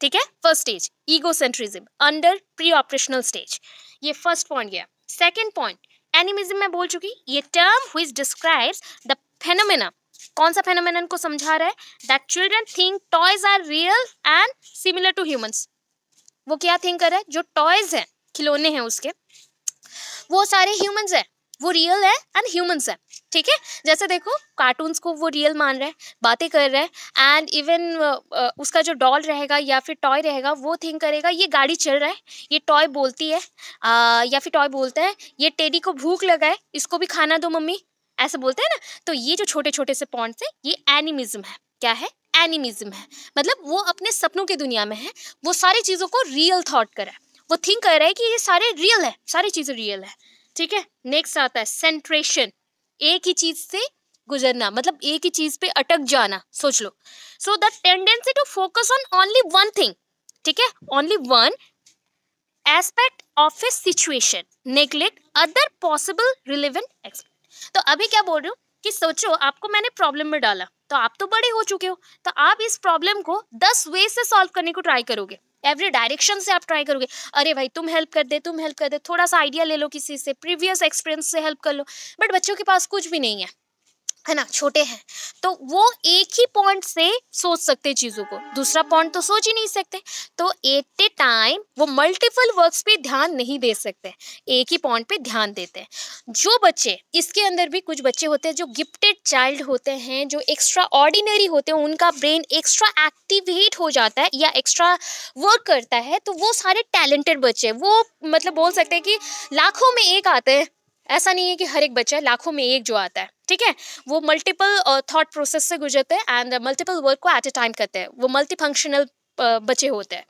ठीक है first stage centrism under pre operational stage ये फर्स्ट पॉइंट गया सेकेंड पॉइंट एनिमिज्म मैं बोल चुकी ये टर्म हुई डिस्क्राइब्स द फेनोमेना कौन सा फेनोमेन को समझा रहा है that children think toys are real and similar to humans वो क्या थिंक कर रहा है जो टॉयज हैं खिलौने हैं उसके वो सारे ह्यूमंस हैं वो रियल है एंड ह्यूमंस है ठीक है जैसे देखो कार्टून्स को वो रियल मान रहा है बातें कर रहा है एंड इवन उसका जो डॉल रहेगा या फिर टॉय रहेगा वो थिंक करेगा ये गाड़ी चल रहा है ये टॉय बोलती है आ, या फिर टॉय बोलता है ये टेडी को भूख लगा है इसको भी खाना दो मम्मी ऐसे बोलते हैं ना तो ये जो छोटे छोटे से पॉइंट्स हैं ये एनिमिज्म है क्या है एनिमिज्म है मतलब वो अपने सपनों की दुनिया में है वो सारी चीज़ों को रियल थाट कर रहा है वो थिंक कर रहा है कि ये सारे रियल है सारी चीज़ें रियल है ठीक है नेक्स्ट आता है सेंट्रेशन एक ही चीज से गुजरना मतलब एक ही चीज पे अटक जाना सोच लो so the tendency to focus on only one thing ठीक है only one aspect of a situation neglect other possible relevant expect तो अभी क्या बोल रही हूँ कि सोचो आपको मैंने प्रॉब्लम में डाला तो आप तो बड़े हो चुके हो तो आप इस प्रॉब्लम को दस वे से सॉल्व करने को ट्राई करोगे एवरी डायरेक्शन से आप ट्राई करोगे अरे भाई तुम हेल्प कर दे तुम हेल्प कर दे थोड़ा सा आइडिया ले लो किसी से प्रीवियस एक्सपीरियंस से हेल्प कर लो बट बच्चों के पास कुछ भी नहीं है है ना छोटे हैं तो वो एक ही पॉइंट से सोच सकते चीज़ों को दूसरा पॉइंट तो सोच ही नहीं सकते तो एट ए टाइम वो मल्टीपल वर्क्स पे ध्यान नहीं दे सकते एक ही पॉइंट पे ध्यान देते हैं जो बच्चे इसके अंदर भी कुछ बच्चे होते हैं जो गिफ्टेड चाइल्ड होते हैं जो एक्स्ट्रा ऑर्डिनरी होते हैं उनका ब्रेन एक्स्ट्रा एक्टिवेट हो जाता है या एक्स्ट्रा वर्क करता है तो वो सारे टैलेंटेड बच्चे वो मतलब बोल सकते हैं कि लाखों में एक आते हैं ऐसा नहीं है कि हर एक बच्चा लाखों में एक जो आता है ठीक है वो मल्टीपल थॉट प्रोसेस से गुजरते हैं एंड मल्टीपल वर्क को एट ए टाइम करते हैं वो मल्टी फंक्शनल uh, बच्चे होते हैं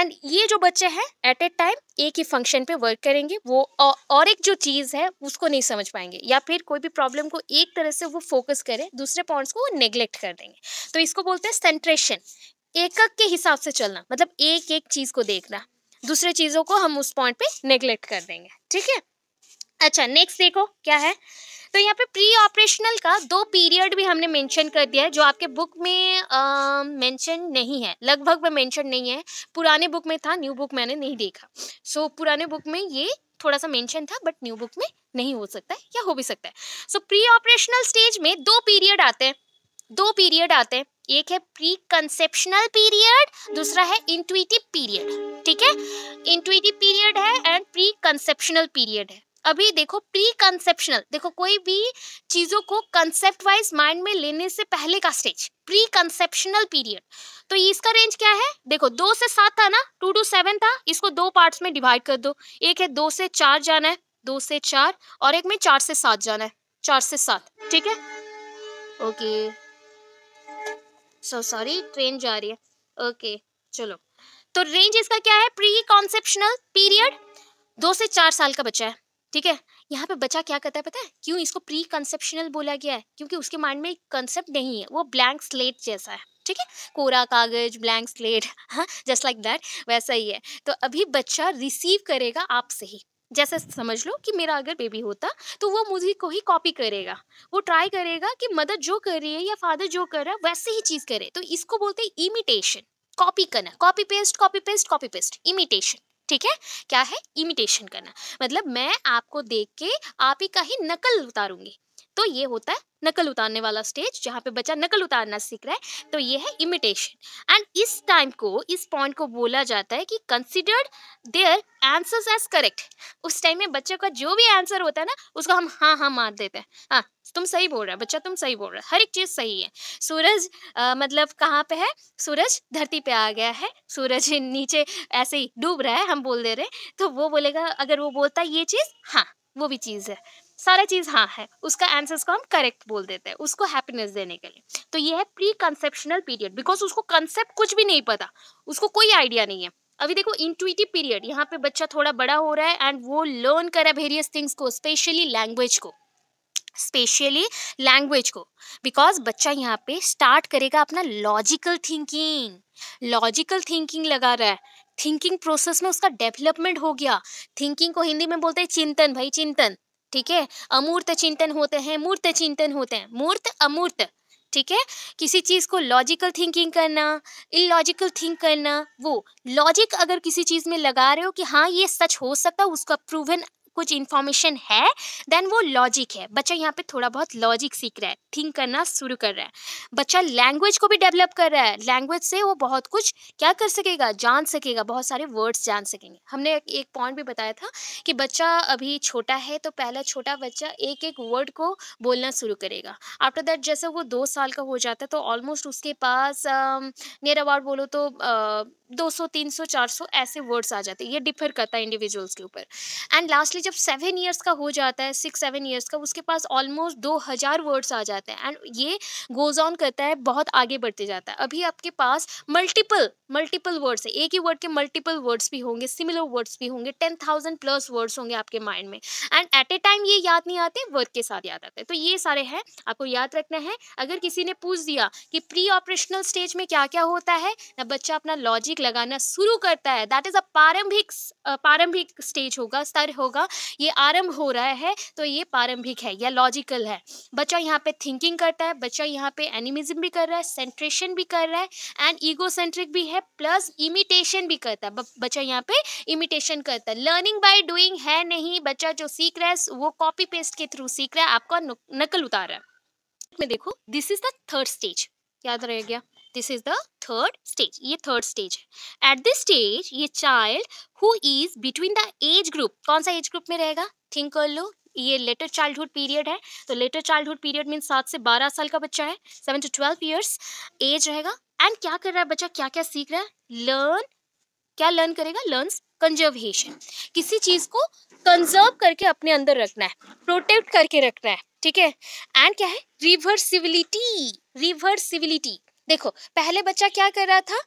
एंड ये जो बच्चे हैं एट ए टाइम एक ही फंक्शन पे वर्क करेंगे वो और एक जो चीज़ है उसको नहीं समझ पाएंगे या फिर कोई भी प्रॉब्लम को एक तरह से वो फोकस करें दूसरे पॉइंट्स को वो नेग्लेक्ट कर देंगे तो इसको बोलते हैं सेंट्रेशन एकक के हिसाब से चलना मतलब एक एक चीज़ को देखना दूसरे चीज़ों को हम उस पॉइंट पे नेग्लेक्ट कर देंगे ठीक है अच्छा नेक्स्ट देखो क्या है तो यहाँ पे प्री ऑपरेशनल का दो पीरियड भी हमने मेंशन कर दिया है जो आपके बुक में मेंशन नहीं है लगभग में मेंशन नहीं है पुराने बुक में था न्यू बुक मैंने नहीं देखा सो so, पुराने बुक में ये थोड़ा सा मेंशन था बट न्यू बुक में नहीं हो सकता है या हो भी सकता है सो प्री ऑपरेशनल स्टेज में दो पीरियड आते हैं दो पीरियड आते हैं एक है प्री कंसेप्शनल पीरियड दूसरा है इंट्यूटिव पीरियड ठीक है इंट्यूटिव पीरियड है एंड प्री कंसेप्शनल पीरियड है अभी देखो प्री कंसेप्शनल देखो कोई भी चीज़ों को कंसेप्ट वाइज माइंड में लेने से पहले का स्टेज प्री कंसेप्शनल पीरियड तो इसका रेंज क्या है देखो दो से सात था ना टू टू सेवन था इसको दो पार्ट्स में डिवाइड कर दो एक है दो से चार जाना है दो से चार और एक में चार से सात जाना है चार से सात ठीक है ओके सो सॉरी ट्रेन जा रही है ओके चलो तो रेंज इसका क्या है प्री कॉन्सेप्शनल पीरियड दो से चार साल का बच्चा है ठीक है यहाँ पे बच्चा क्या करता है पता है क्यों इसको प्री कंसेप्शनल बोला गया है क्योंकि उसके माइंड में एक कंसेप्ट नहीं है वो ब्लैंक स्लेट जैसा है ठीक है कोरा कागज ब्लैंक स्लेट हाँ जस्ट लाइक दैट वैसा ही है तो अभी बच्चा रिसीव करेगा आपसे ही जैसे समझ लो कि मेरा अगर बेबी होता तो वो मुझे को ही कॉपी करेगा वो ट्राई करेगा कि मदर जो कर रही है या फादर जो कर रहा है वैसे ही चीज़ करे तो इसको बोलते हैं इमिटेशन कॉपी करना copy paste copy paste copy paste imitation ठीक है क्या है इमिटेशन करना मतलब मैं आपको देख के आप ही का ही नकल उतारूंगी तो ये होता है नकल उतारने वाला स्टेज जहाँ पे बच्चा नकल उतारना सीख रहा है तो ये है इमिटेशन एंड इस टाइम को इस पॉइंट को बोला जाता है कि considered their answers as correct उस टाइम में बच्चे का जो भी आंसर होता है ना उसका हम हाँ हाँ मार देते हैं हाँ तुम सही बोल रहे हो बच्चा तुम सही बोल रहे हो हर एक चीज़ सही है सूरज आ, मतलब कहाँ पे है सूरज धरती पे आ गया है सूरज नीचे ऐसे ही डूब रहा है हम बोल दे रहे हैं तो वो बोलेगा अगर वो बोलता है ये चीज़ हाँ वो भी चीज़ है सारा चीज़ हाँ है उसका आंसर्स को हम करेक्ट बोल देते हैं उसको हैप्पीनेस देने के लिए तो ये है प्री कंसेप्शनल पीरियड बिकॉज उसको कंसेप्ट कुछ भी नहीं पता उसको कोई आइडिया नहीं है अभी देखो इंटुइटिव पीरियड यहाँ पे बच्चा थोड़ा बड़ा हो रहा है एंड वो लर्न कर रहा है वेरियस थिंग्स को स्पेशली लैंग्वेज को स्पेशली लैंग्वेज को बिकॉज बच्चा यहाँ पे स्टार्ट करेगा अपना लॉजिकल थिंकिंग लॉजिकल थिंकिंग लगा रहा है थिंकिंग प्रोसेस में उसका डेवलपमेंट हो गया थिंकिंग को हिंदी में बोलते हैं चिंतन भाई चिंतन ठीक है अमूर्त चिंतन होते हैं मूर्त चिंतन होते हैं मूर्त अमूर्त ठीक है किसी चीज़ को लॉजिकल थिंकिंग करना इलॉजिकल थिंक करना वो लॉजिक अगर किसी चीज़ में लगा रहे हो कि हाँ ये सच हो सकता है उसका प्रूवन कुछ इन्फॉर्मेशन है देन वो लॉजिक है बच्चा यहाँ पे थोड़ा बहुत लॉजिक सीख रहा है थिंक करना शुरू कर रहा है बच्चा लैंग्वेज को भी डेवलप कर रहा है लैंग्वेज से वो बहुत कुछ क्या कर सकेगा जान सकेगा बहुत सारे वर्ड्स जान सकेंगे हमने एक पॉइंट भी बताया था कि बच्चा अभी छोटा है तो पहला छोटा बच्चा एक एक वर्ड को बोलना शुरू करेगा आफ्टर दैट जैसे वो दो साल का हो जाता है तो ऑलमोस्ट उसके पास नियर अबाउट बोलो तो 200 300 400 ऐसे वर्ड्स आ जाते हैं ये डिफर करता है इंडिविजुअल्स के ऊपर एंड लास्टली जब सेवन ईयर्स का हो जाता है सिक्स सेवन ईयर्स का उसके पास ऑलमोस्ट दो हज़ार वर्ड्स आ जाते हैं एंड ये गोज ऑन करता है बहुत आगे बढ़ते जाता है अभी आपके पास मल्टीपल मल्टीपल वर्ड्स है एक ही वर्ड के मल्टीपल वर्ड्स भी होंगे सिमिलर वर्ड्स भी होंगे टेन थाउजेंड प्लस वर्ड्स होंगे आपके माइंड में एंड एट ए टाइम ये याद नहीं आते वर्ड के साथ याद आते तो ये सारे हैं आपको याद रखना है अगर किसी ने पूछ दिया कि प्री ऑपरेशनल स्टेज में क्या क्या होता है ना बच्चा अपना लॉजिक लगाना शुरू करता है दैट इज़ अ प्रारंभिक प्रारंभिक स्टेज होगा स्तर होगा ये आरंभ हो रहा है तो ये प्रारंभिक है या लॉजिकल है बच्चा यहाँ पे थिंकिंग करता है बच्चा यहाँ पे एनिमिज्म भी कर रहा है सेंट्रेशन भी कर रहा है एंड ईगो सेंट्रिक भी है प्लस इमिटेशन भी करता है बच्चा यहाँ पे इमिटेशन करता है लर्निंग बाय डूइंग है नहीं बच्चा जो सीख रहा है वो कॉपी पेस्ट के थ्रू सीख रहा है आपका नकल उतार रहा है मैं देखो this is the third stage याद रह गया this is the third stage ये थर्ड स्टेज है एट दिस स्टेज ये child who is between the age group कौन सा एज ग्रुप में रहेगा थिंक कर लो ये लेटर चाइल्डहुड पीरियड है तो लेटर चाइल्डहुड पीरियड मीन सात से बारह साल का बच्चा है seven to twelve years age रहेगा एंड क्या कर रहा है बच्चा क्या क्या सीख रहा है लर्न क्या लर्न करेगा लर्न कंजर्वेशन किसी चीज़ को कंजर्व करके अपने अंदर रखना है प्रोटेक्ट करके रखना है ठीक है एंड क्या है रिवर्सिबिलिटी रिवर्सिबिलिटी देखो पहले बच्चा क्या कर रहा था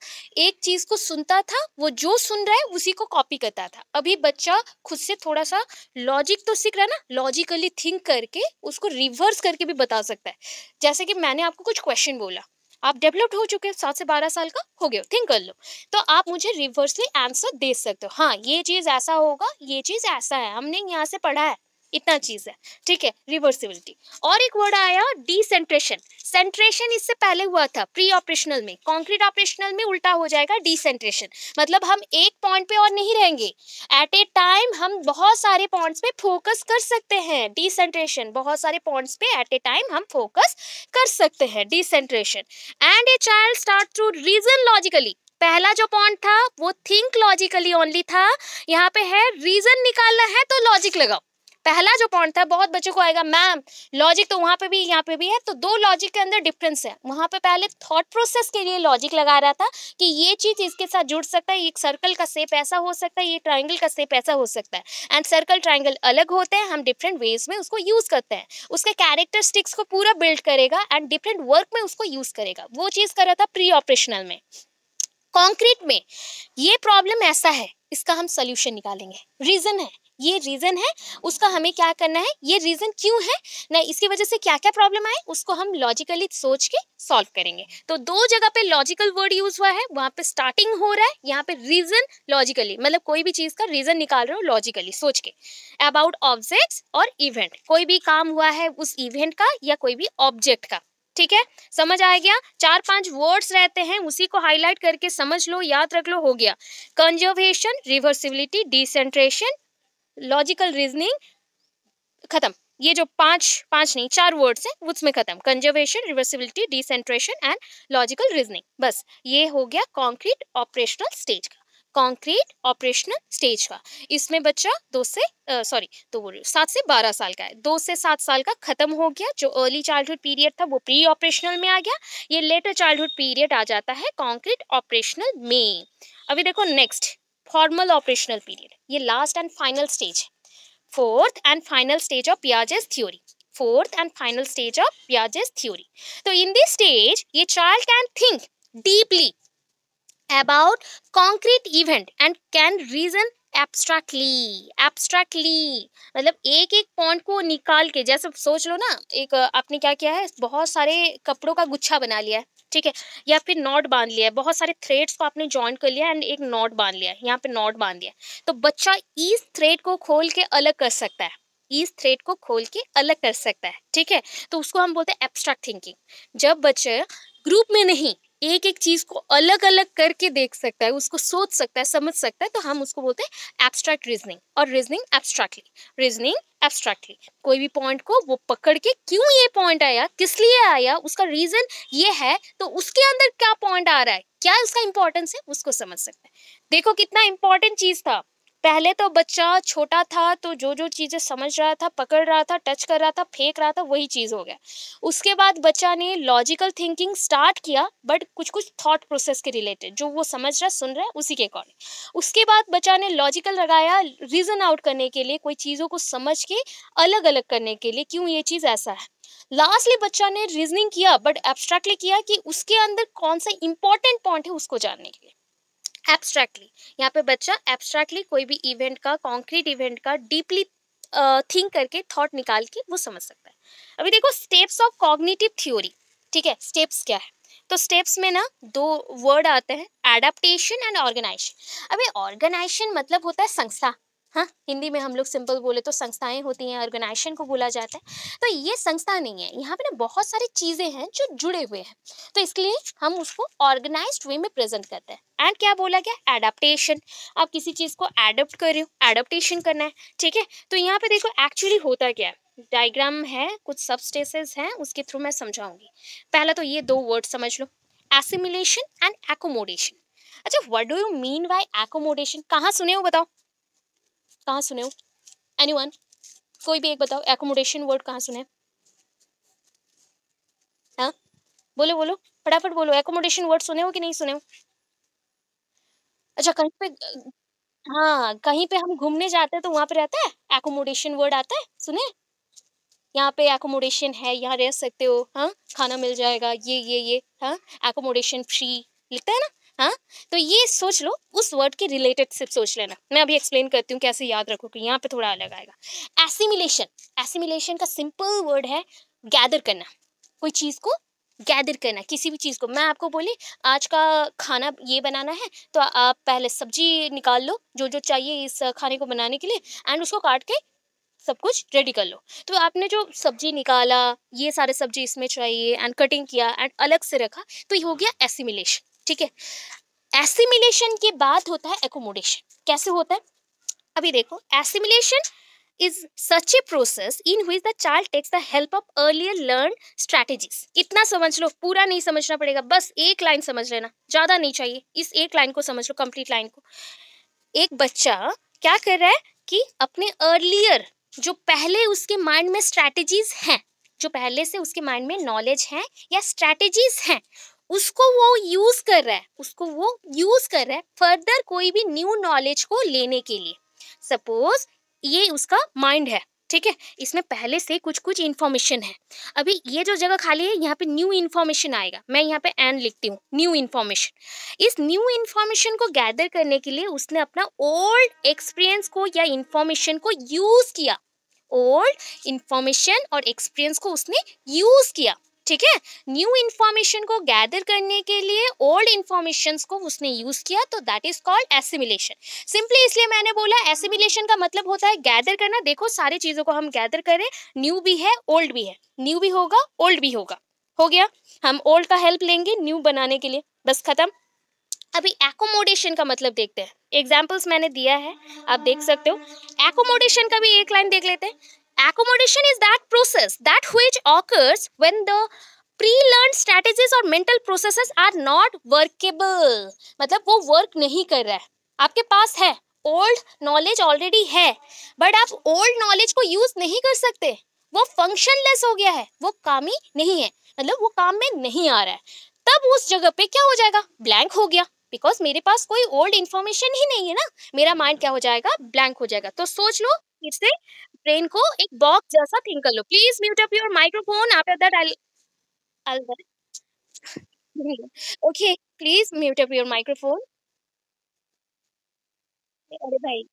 एक चीज को सुनता था वो जो सुन रहा है उसी को कॉपी करता था अभी बच्चा खुद से थोड़ा सा लॉजिक तो सीख रहा है ना लॉजिकली थिंक करके उसको रिवर्स करके भी बता सकता है जैसे कि मैंने आपको कुछ क्वेश्चन बोला आप डेवलप्ड हो चुके सात से बारह साल का हो गया हो थिंक कर लो तो आप मुझे रिवर्सली आंसर दे सकते हो हाँ ये चीज़ ऐसा होगा ये चीज़ ऐसा है हमने यहाँ से पढ़ा है इतना चीज़ है ठीक है रिवर्सिबिलिटी और एक वर्ड आया डिसेंट्रेशन सेंट्रेशन इससे पहले हुआ था प्री ऑपरेशनल में कंक्रीट ऑपरेशनल में उल्टा हो जाएगा डिसेंट्रेशन मतलब हम एक पॉइंट पे और नहीं रहेंगे एट ए टाइम हम बहुत सारे पॉइंट्स पे फोकस कर सकते हैं डिसेंट्रेशन बहुत सारे पॉइंट्स पे एट ए टाइम हम फोकस कर सकते हैं decentration and a child start to reason logically पहला जो पॉइंट था वो थिंक लॉजिकली ओनली था यहाँ पे है रीजन निकालना है तो लॉजिक लगाओ पहला जो पॉइंट था बहुत बच्चों को आएगा मैम लॉजिक तो वहाँ पे भी यहाँ पे भी है तो दो लॉजिक के अंदर डिफरेंस है वहां पे पहले थॉट प्रोसेस के लिए लॉजिक लगा रहा था कि ये चीज़ इसके साथ जुड़ सकता है एक सर्कल का सेप ऐसा हो सकता है ये ट्राइंगल का सेप ऐसा हो सकता है एंड सर्कल ट्राइंगल अलग होते हैं हम डिफरेंट वेज में उसको यूज़ करते हैं उसके कैरेक्टरिस्टिक्स को पूरा बिल्ड करेगा एंड डिफरेंट वर्क में उसको यूज़ करेगा वो चीज़ कर रहा था प्री ऑपरेशनल में कॉन्क्रीट में ये प्रॉब्लम ऐसा है इसका हम सोल्यूशन निकालेंगे रीज़न है ये रीज़न है उसका हमें क्या करना है ये रीज़न क्यों है ना इसकी वजह से क्या क्या प्रॉब्लम आए उसको हम लॉजिकली सोच के सॉल्व करेंगे तो दो जगह पे लॉजिकल वर्ड यूज़ हुआ है वहाँ पे स्टार्टिंग हो रहा है यहाँ पे रीज़न लॉजिकली मतलब कोई भी चीज़ का रीज़न निकाल रहे हो लॉजिकली सोच के अबाउट ऑब्जेक्ट्स और इवेंट कोई भी काम हुआ है उस इवेंट का या कोई भी ऑब्जेक्ट का ठीक है समझ आ गया चार पांच वर्ड्स रहते हैं उसी को हाईलाइट करके समझ लो याद रख लो हो गया conservation reversibility decentration logical reasoning खत्म ये जो पांच पांच नहीं चार वर्ड्स हैं उसमें खत्म conservation reversibility decentration and logical reasoning बस ये हो गया कॉन्क्रीट ऑपरेशनल स्टेज का कॉन्क्रीट ऑपरेशनल स्टेज का इसमें बच्चा दो से सॉरी तो बोल रही हूँ सात से बारह साल का है दो से सात साल का खत्म हो गया जो अर्ली चाइल्डहुड पीरियड था वो प्री ऑपरेशनल में आ गया ये लेटर चाइल्डहुड पीरियड आ जाता है कॉन्क्रीट ऑपरेशनल में अभी देखो नेक्स्ट फॉर्मल ऑपरेशनल पीरियड ये लास्ट एंड फाइनल स्टेज है fourth and final stage of Piaget's theory fourth and final stage of Piaget's theory तो इन दिस स्टेज ये child can think deeply about concrete event and can reason abstractly abstractly मतलब एक एक point को निकाल के जैसे सोच लो ना एक आपने क्या किया है बहुत सारे कपड़ों का गुच्छा बना लिया है ठीक है या फिर नॉट बांध लिया है बहुत सारे थ्रेड्स को आपने ज्वाइन कर लिया एंड एक नॉट बांध लिया है यहाँ पे नॉट बांध लिया है तो बच्चा इस थ्रेड को खोल के अलग कर सकता है इस थ्रेड को खोल के अलग कर सकता है ठीक है तो उसको हम बोलते हैं एब्स्ट्रैक्ट थिंकिंग जब बच्चे ग्रुप में नहीं एक एक चीज को अलग अलग करके देख सकता है उसको सोच सकता है समझ सकता है तो हम उसको बोलते हैं एब्स्ट्रैक्ट रीजनिंग और रीजनिंग एब्स्ट्रैक्टली रीजनिंग एब्स्ट्रैक्टली कोई भी पॉइंट को वो पकड़ के क्यों ये पॉइंट आया किस लिए आया उसका रीजन ये है तो उसके अंदर क्या पॉइंट आ रहा है क्या उसका इंपॉर्टेंस है उसको समझ सकता है देखो कितना इंपॉर्टेंट चीज था पहले तो बच्चा छोटा था तो जो जो चीज़ें समझ रहा था पकड़ रहा था टच कर रहा था फेंक रहा था वही चीज़ हो गया उसके बाद बच्चा ने लॉजिकल थिंकिंग स्टार्ट किया बट कुछ कुछ थॉट प्रोसेस के रिलेटेड जो वो समझ रहा सुन रहा है उसी के अकॉर्डिंग उसके बाद बच्चा ने लॉजिकल लगाया रीज़न आउट करने के लिए कोई चीज़ों को समझ के अलग अलग करने के लिए क्यों ये चीज़ ऐसा है लास्टली बच्चा ने रीजनिंग किया बट एब्स्ट्रैक्टली किया कि उसके अंदर कौन सा इंपॉर्टेंट पॉइंट है उसको जानने के लिए एब्स्ट्रैक्टली यहाँ पे बच्चा एब्स्ट्रैक्टली कोई भी इवेंट का कॉन्क्रीट इवेंट का डीपली थिंक करके थॉट निकाल के वो समझ सकता है अभी देखो स्टेप्स ऑफ कॉग्निटिव थ्योरी ठीक है स्टेप्स क्या है तो स्टेप्स में ना दो वर्ड आते हैं एडाप्टेशन एंड ऑर्गेनाइजेशन अभी ऑर्गेनाइजेशन मतलब होता है संस्था हाँ हिंदी में हम लोग सिंपल बोले तो संस्थाएं होती हैं ऑर्गेनाइजेशन को बोला जाता है तो ये संस्था नहीं है यहाँ पे ना बहुत सारी चीज़ें हैं जो जुड़े हुए हैं तो इसके लिए हम उसको ऑर्गेनाइज वे में प्रेजेंट करते हैं एंड क्या बोला गया एडाप्टेशन आप किसी चीज़ को एडप्ट कर रहे हो एडाप्टेशन करना है ठीक है तो यहाँ पे देखो एक्चुअली होता क्या है डायग्राम है कुछ सब स्टेसेस हैं उसके थ्रू मैं समझाऊंगी पहला तो ये दो वर्ड समझ लो एसिमिलेशन एंड एकोमोडेशन अच्छा what do you mean by accommodation कहाँ सुने हो बताओ कहाँ सुने हो एनी कोई भी एक बताओ एकोमोडेशन वर्ड कहाँ सुने हाँ बोलो बोलो फटाफट बोलो एकोमोडेशन वर्ड सुने हो कि नहीं सुने हो अच्छा कहीं पे हाँ कहीं पे हम घूमने जाते हैं तो वहां पे रहता है एकोमोडेशन वर्ड आता है सुने यहाँ पे एकोमोडेशन है यहाँ रह सकते हो हाँ खाना मिल जाएगा ये ये ये हाँ एकोमोडेशन फ्री लिखता है ना हाँ तो ये सोच लो उस वर्ड के रिलेटेड सिर्फ सोच लेना मैं अभी एक्सप्लेन करती हूँ कैसे याद रखो कि यहाँ पे थोड़ा अलग आएगा एसिमिलेशन एसिमिलेशन का सिंपल वर्ड है गैदर करना कोई चीज़ को गैदर करना किसी भी चीज़ को मैं आपको बोली आज का खाना ये बनाना है तो आप पहले सब्जी निकाल लो जो जो चाहिए इस खाने को बनाने के लिए एंड उसको काट के सब कुछ रेडी कर लो तो आपने जो सब्जी निकाला ये सारे सब्जी इसमें चाहिए एंड कटिंग किया एंड अलग से रखा तो ये हो गया एसिमिलेशन ठीक है एसिमिलेशन के बाद होता है एकोमोडेशन कैसे होता है अभी देखो assimilation is such a process in which the child takes the help of earlier learn strategies इतना समझ लो पूरा नहीं समझना पड़ेगा बस एक लाइन समझ लेना ज़्यादा नहीं चाहिए इस एक लाइन को समझ लो कंप्लीट लाइन को एक बच्चा क्या कर रहा है कि अपने अर्लियर जो पहले उसके माइंड में स्ट्रैटेजीज हैं जो पहले से उसके माइंड में नॉलेज हैं या स्ट्रैटेजीज हैं उसको वो यूज़ कर रहा है उसको वो यूज़ कर रहा है फर्दर कोई भी न्यू नॉलेज को लेने के लिए सपोज ये उसका माइंड है ठीक है इसमें पहले से कुछ कुछ इन्फॉर्मेशन है अभी ये जो जगह खाली है यहाँ पे न्यू इन्फॉर्मेशन आएगा मैं यहाँ पे एन लिखती हूँ न्यू इन्फॉर्मेशन इस न्यू इन्फॉर्मेशन को गैदर करने के लिए उसने अपना ओल्ड एक्सपीरियंस को या इन्फॉर्मेशन को यूज़ किया ओल्ड इन्फॉर्मेशन और एक्सपीरियंस को उसने यूज़ किया ठीक है न्यू इन्फॉर्मेशन को गैदर करने के लिए ओल्ड इन्फॉर्मेशन को उसने यूज किया तो that is called assimilation simply इसलिए मैंने बोला एसिमिलेशन का मतलब होता है गैदर करना देखो सारी चीजों को हम गैदर करें न्यू भी है ओल्ड भी है न्यू भी होगा ओल्ड भी होगा हो गया हम ओल्ड का हेल्प लेंगे न्यू बनाने के लिए बस खत्म अभी एकोमोडेशन का मतलब देखते हैं एग्जाम्पल्स मैंने दिया है आप देख सकते हो एकोमोडेशन का भी एक लाइन देख लेते हैं Accommodation is that process, that which occurs when the pre-learned strategies or mental processes are not workable मतलब वो work नहीं कर रहा है आपके पास है old knowledge already है but आप old knowledge को use नहीं कर सकते वो फंक्शनलेस हो गया है वो काम ही नहीं है मतलब वो काम में नहीं आ रहा है तब उस जगह पे क्या हो जाएगा ब्लैंक हो गया बिकॉज मेरे पास कोई ओल्ड इन्फॉर्मेशन ही नहीं है ना मेरा माइंड क्या हो जाएगा ब्लैंक हो जाएगा तो सोच लो फिर से ब्रेन को एक बॉक्स जैसा थिंक कर लो please mute up your microphone after okay please mute up your microphone अरे भाई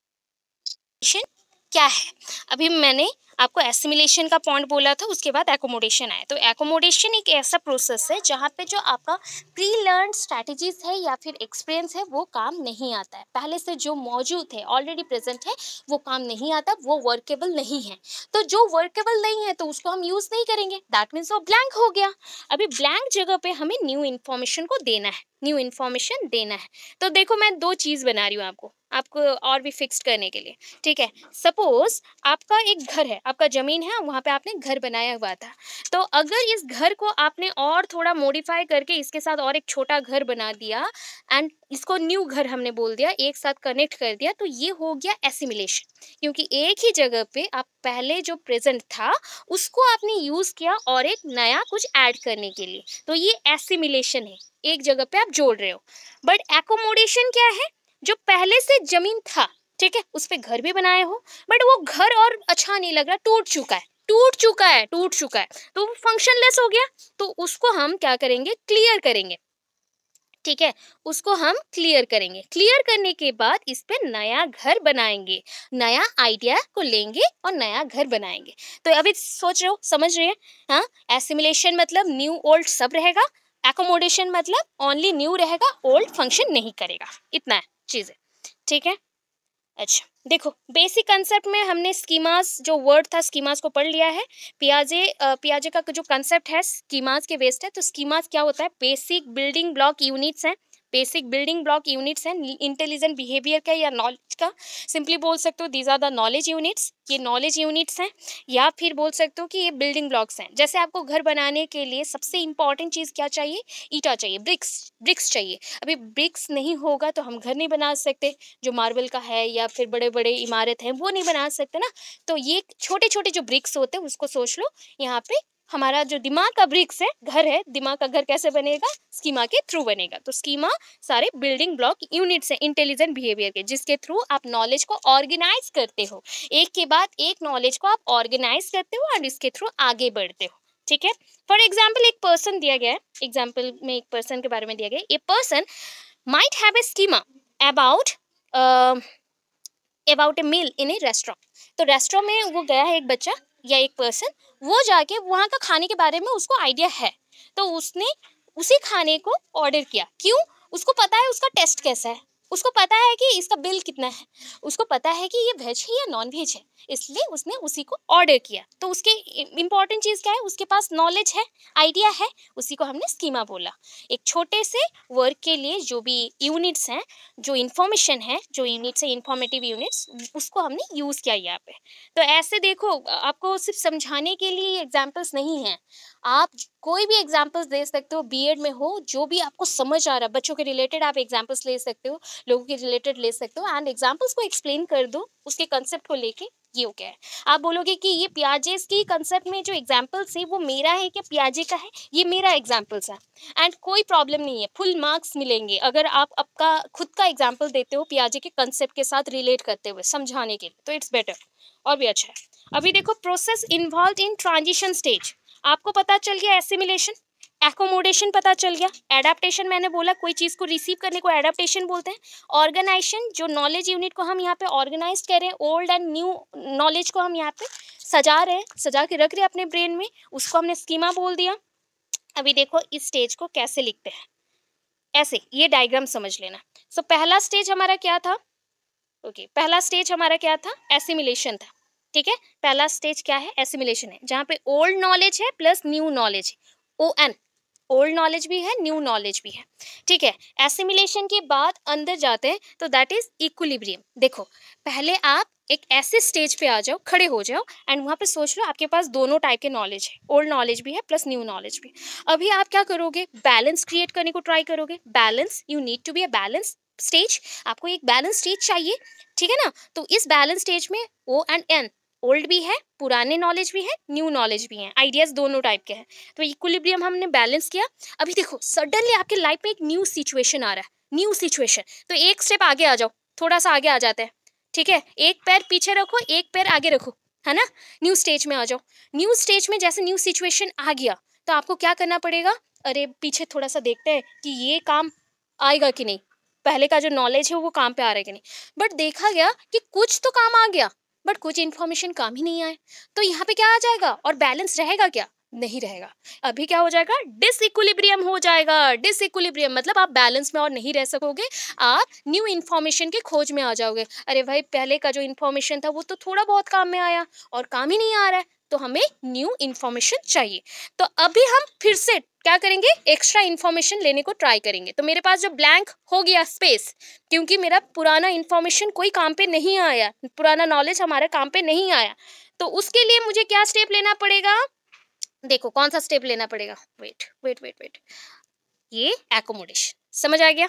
क्या है अभी मैंने आपको एसिमिलेशन का पॉइंट बोला था उसके बाद एकोमोडेशन आया तो एकोमोडेशन एक ऐसा प्रोसेस है जहाँ पे जो आपका प्री लर्न स्ट्रैटेजीज है या फिर एक्सपीरियंस है वो काम नहीं आता है पहले से जो मौजूद है ऑलरेडी प्रेजेंट है वो काम नहीं आता वो वर्केबल नहीं है तो जो वर्केबल नहीं है तो उसको हम यूज़ नहीं करेंगे दैट मीन्स वो ब्लैंक हो गया अभी ब्लैंक जगह पे हमें न्यू इन्फॉर्मेशन को देना है न्यू इन्फॉर्मेशन देना है तो देखो मैं दो चीज़ बना रही हूँ आपको आपको और भी फिक्स करने के लिए ठीक है सपोज आपका एक घर है आपका ज़मीन है वहाँ पे आपने घर बनाया हुआ था तो अगर इस घर को आपने और थोड़ा मॉडिफाई करके इसके साथ और एक छोटा घर बना दिया एंड इसको न्यू घर हमने बोल दिया एक साथ कनेक्ट कर दिया तो ये हो गया एसिमिलेशन क्योंकि एक ही जगह पे आप पहले जो प्रेजेंट था उसको आपने यूज़ किया और एक नया कुछ ऐड करने के लिए तो ये एसिमिलेशन है एक जगह पे आप जोड़ रहे हो बट एकोमोडेशन क्या है जो पहले से ज़मीन था ठीक है उस पर घर भी बनाए हो बट वो घर और अच्छा नहीं लग रहा टूट चुका है टूट चुका है टूट चुका है तो वो फंक्शनलेस हो गया तो उसको हम क्या करेंगे क्लियर करेंगे ठीक है उसको हम क्लियर करेंगे क्लियर करने के बाद इस पर नया घर बनाएंगे नया आइडिया को लेंगे और नया घर बनाएंगे तो अभी सोच रहे हो समझ रहे हैं हाँ एसिमिलेशन मतलब न्यू ओल्ड सब रहेगा एकोमोडेशन मतलब ओनली न्यू रहेगा ओल्ड फंक्शन नहीं करेगा इतना है चीज़ें ठीक है अच्छा देखो बेसिक कंसेप्ट में हमने स्कीमास जो वर्ड था स्कीमास को पढ़ लिया है पियाजे पियाजे का जो कंसेप्ट है स्कीमास के वेस्ट है तो स्कीमास क्या होता है बेसिक बिल्डिंग ब्लॉक यूनिट्स हैं बेसिक बिल्डिंग ब्लॉक यूनिट्स हैं इंटेलिजेंट बिहेवियर का या नॉलेज का सिंपली बोल सकते हो these are the knowledge units ये नॉलेज यूनिट्स हैं या फिर बोल सकते हो कि ये बिल्डिंग ब्लॉक्स हैं जैसे आपको घर बनाने के लिए सबसे इंपॉर्टेंट चीज़ क्या चाहिए ईटा चाहिए ब्रिक्स ब्रिक्स चाहिए अभी ब्रिक्स नहीं होगा तो हम घर नहीं बना सकते जो मार्बल का है या फिर बड़े बड़े इमारत हैं वो नहीं बना सकते ना तो ये छोटे छोटे जो ब्रिक्स होते हैं उसको सोच लो यहाँ पे हमारा जो दिमाग का ब्रिक्स है घर है दिमाग का घर कैसे बनेगा स्कीमा के थ्रू बनेगा तो स्कीमा सारे बिल्डिंग ब्लॉक यूनिट्स हैं इंटेलिजेंट बिहेवियर के जिसके थ्रू आप नॉलेज को ऑर्गेनाइज करते हो एक के बाद एक नॉलेज को आप ऑर्गेनाइज करते हो और इसके थ्रू आगे बढ़ते हो ठीक है फॉर एग्जाम्पल एक पर्सन दिया गया है एग्जाम्पल में एक पर्सन के बारे में दिया गया a person might have a schema about about a meal in a restaurant तो रेस्टोरेंट में वो गया है एक बच्चा या एक पर्सन वो जाके वहाँ का खाने के बारे में उसको आइडिया है तो उसने उसी खाने को ऑर्डर किया क्यों उसको पता है उसका टेस्ट कैसा है उसको पता है कि इसका बिल कितना है उसको पता है कि ये वेज है या नॉन वेज है इसलिए उसने उसी को ऑर्डर किया तो उसके इम्पॉर्टेंट चीज़ क्या है उसके पास नॉलेज है आइडिया है उसी को हमने स्कीमा बोला एक छोटे से वर्क के लिए जो भी यूनिट्स हैं जो इन्फॉर्मेशन है जो यूनिट्स है इन्फॉर्मेटिव यूनिट्स उसको हमने यूज़ किया यहाँ पे तो ऐसे देखो आपको सिर्फ समझाने के लिए एग्जाम्पल्स नहीं हैं आप कोई भी एग्जाम्पल्स दे सकते हो बीएड में हो जो भी आपको समझ आ रहा है बच्चों के रिलेटेड आप एग्जाम्पल्स ले सकते हो लोगों के रिलेटेड ले सकते हो एंड एग्जाम्पल्स को एक्सप्लेन कर दो उसके कंसेप्ट को लेके ये गया है आप बोलोगे कि ये प्याजेस की कंसेप्ट में जो एग्जाम्पल्स है वो मेरा है क्या प्याजे का है ये मेरा एग्जाम्पल्स है एंड कोई प्रॉब्लम नहीं है फुल मार्क्स मिलेंगे अगर आप आपका खुद का एग्जाम्पल देते हो प्याजे के कंसेप्ट के साथ रिलेट करते हुए समझाने के लिए तो इट्स बेटर और भी अच्छा है अभी देखो process involve in transition stage आपको पता चल गया एसिमिलेशन एकोमोडेशन पता चल गया एडाप्टेशन मैंने बोला कोई चीज़ को रिसीव करने को एडाप्टेशन बोलते हैं ऑर्गेनाइजेशन जो नॉलेज यूनिट को हम यहाँ पे ऑर्गेनाइज कर रहे हैं ओल्ड एंड न्यू नॉलेज को हम यहाँ पे सजा रहे हैं सजा के रख रहे हैं अपने ब्रेन में उसको हमने स्कीमा बोल दिया अभी देखो इस स्टेज को कैसे लिखते हैं ऐसे ये डायग्राम समझ लेना सो so, पहला स्टेज हमारा क्या था ओके okay, पहला स्टेज हमारा क्या था एसिमिलेशन था ठीक है पहला स्टेज क्या है एसिमिलेशन है जहाँ पे ओल्ड नॉलेज है plus new knowledge on old knowledge भी है न्यू नॉलेज भी है ठीक है एसिमिलेशन के बाद अंदर जाते हैं तो दैट इज इक्विलिब्रियम देखो पहले आप एक ऐसे स्टेज पे आ जाओ खड़े हो जाओ एंड वहाँ पे सोच लो आपके पास दोनों टाइप के नॉलेज है ओल्ड नॉलेज भी है प्लस न्यू नॉलेज भी अभी आप क्या करोगे बैलेंस क्रिएट करने को ट्राई करोगे balance you need to be a balance stage आपको एक बैलेंस स्टेज चाहिए ठीक है ना तो इस बैलेंस स्टेज में ओ एंड एन ओल्ड भी है पुराने नॉलेज भी है न्यू नॉलेज भी है आइडियाज़ दोनों टाइप के हैं तो इक्वलिब्रियम हमने बैलेंस किया अभी देखो सडनली आपके लाइफ में एक न्यू सिचुएशन आ रहा है न्यू सिचुएशन तो एक स्टेप आगे आ जाओ थोड़ा सा आगे आ जाते हैं ठीक है एक पैर पीछे रखो एक पैर आगे रखो है ना न्यू स्टेज में आ जाओ न्यू स्टेज में जैसे न्यू सिचुएशन आ गया तो आपको क्या करना पड़ेगा अरे पीछे थोड़ा सा देखते हैं कि ये काम आएगा कि नहीं पहले का जो नॉलेज है वो काम पे आ रहा है कि नहीं बट देखा गया कि कुछ तो काम आ गया बट कुछ इन्फॉर्मेशन काम ही नहीं आए तो यहाँ पे क्या आ जाएगा और बैलेंस रहेगा क्या नहीं रहेगा अभी क्या हो जाएगा डिसइक्विलिब्रियम हो जाएगा डिसइक्विलिब्रियम मतलब आप बैलेंस में और नहीं रह सकोगे आप न्यू इन्फॉर्मेशन की खोज में आ जाओगे अरे भाई पहले का जो इन्फॉर्मेशन था वो तो थोड़ा बहुत काम में आया और काम ही नहीं आ रहा है तो हमें न्यू इन्फॉर्मेशन चाहिए तो अभी हम फिर से क्या करेंगे एक्स्ट्रा इन्फॉर्मेशन लेने को ट्राई करेंगे तो मेरे पास जो ब्लैंक हो गया स्पेस क्योंकि मेरा पुराना इन्फॉर्मेशन कोई काम पे नहीं आया पुराना नॉलेज हमारे काम पे नहीं आया तो उसके लिए मुझे क्या स्टेप लेना पड़ेगा देखो कौन सा स्टेप लेना पड़ेगा वेट वेट वेट वेट ये एकोमोडेशन समझ आ गया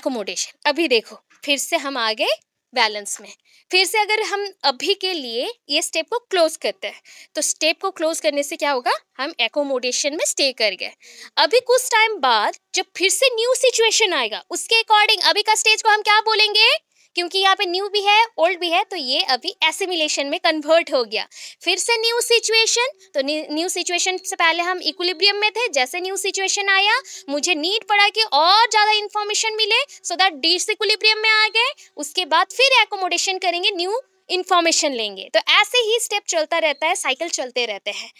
एकोमोडेशन अभी देखो फिर से हम आ गए बैलेंस में फिर से अगर हम अभी के लिए ये स्टेप को क्लोज करते हैं तो स्टेप को क्लोज करने से क्या होगा हम एकोमोडेशन में स्टे कर गए अभी कुछ टाइम बाद जब फिर से न्यू सिचुएशन आएगा उसके अकॉर्डिंग अभी का स्टेज को हम क्या बोलेंगे क्योंकि यहाँ पे न्यू भी है ओल्ड भी है तो ये अभी एसिमिलेशन में कन्वर्ट हो गया फिर से न्यू सिचुएशन तो न्यू सिचुएशन से पहले हम इक्विलिब्रियम में थे जैसे न्यू सिचुएशन आया मुझे नीड पड़ा कि और ज़्यादा इन्फॉर्मेशन मिले सो दैट डिस इक्विलिब्रियम में आ गए उसके बाद फिर एकोमोडेशन करेंगे न्यू इन्फॉर्मेशन लेंगे तो ऐसे ही स्टेप चलता रहता है साइकिल चलते रहते हैं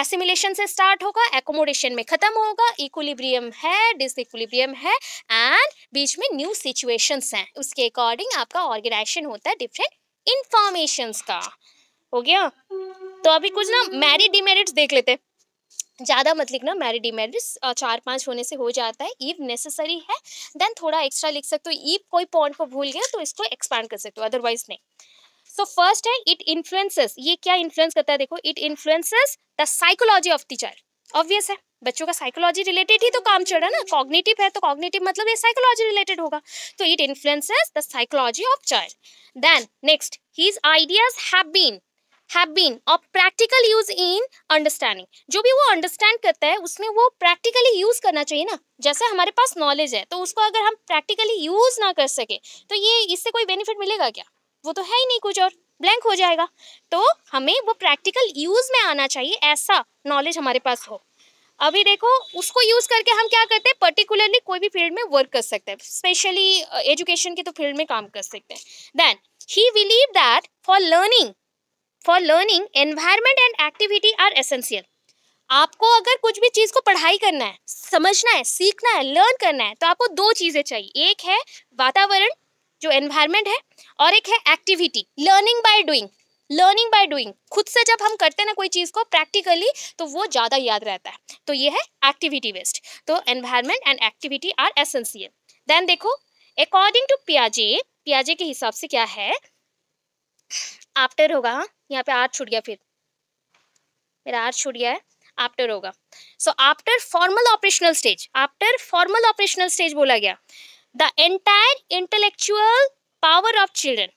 एसिमिलेशन से स्टार्ट होगा एकोमोडेशन में ख़त्म होगा इक्विलिब्रियम है डिसइक्विलिब्रियम है एंड बीच में न्यू सिचुएशंस हैं उसके अकॉर्डिंग आपका ऑर्गेनाइजेशन होता है डिफरेंट इन्फॉर्मेशंस का हो गया तो अभी कुछ ना मैरिड डिमेरिट्स देख लेते हैं ज़्यादा मत लिखना मैरिड डिमेरिट्स चार पांच होने से हो जाता है ईव नेसेसरी है देन थोड़ा एक्स्ट्रा लिख सकते हो ईव कोई पॉइंट को भूल गया तो इसको एक्सपांड कर सकते हो अदरवाइज नहीं सो फर्स्ट है इट इन्फ्लुएंसेस ये क्या इन्फ्लुएंस करता है देखो it influences the psychology of the child obvious है बच्चों का साइकोलॉजी रिलेटेड ही तो काम चल रहा है ना कॉग्निटिव है तो कॉग्निटिव मतलब ये साइकोलॉजी रिलेटेड होगा तो it influences the psychology of child then next his ideas have been have been और प्रैक्टिकल यूज इन अंडरस्टैंडिंग जो भी वो अंडरस्टैंड करता है उसमें वो प्रैक्टिकली यूज करना चाहिए ना जैसे हमारे पास नॉलेज है तो उसको अगर हम प्रैक्टिकली यूज ना कर सके तो ये इससे कोई बेनिफिट मिलेगा क्या वो तो है ही नहीं कुछ और ब्लैंक हो जाएगा तो हमें वो प्रैक्टिकल यूज़ में आना चाहिए ऐसा नॉलेज हमारे पास हो अभी देखो उसको यूज़ करके हम क्या करते हैं पर्टिकुलरली कोई भी फील्ड में वर्क कर सकते हैं स्पेशली एजुकेशन के तो फील्ड में काम कर सकते हैं then he believe that for learning for learning environment and activity are essential आपको अगर कुछ भी चीज़ को पढ़ाई करना है समझना है सीखना है लर्न करना है तो आपको दो चीज़ें चाहिए एक है वातावरण जो एनवायरमेंट है और एक है activity learning by doing learning by doing खुद से जब हम करते हैं ना कोई चीज़ को प्रैक्टिकली तो वो ज़्यादा याद रहता है तो ये है एक्टिविटी वेस्ट तो environment and activity are essential then देखो अकॉर्डिंग टू पियाजे पियाजे के हिसाब से क्या है आफ्टर होगा यहाँ पे आर छूट गया फिर मेरा आर छूट गया है आफ्टर होगा so after formal operational stage after formal operational stage बोला गया the entire intellectual power of children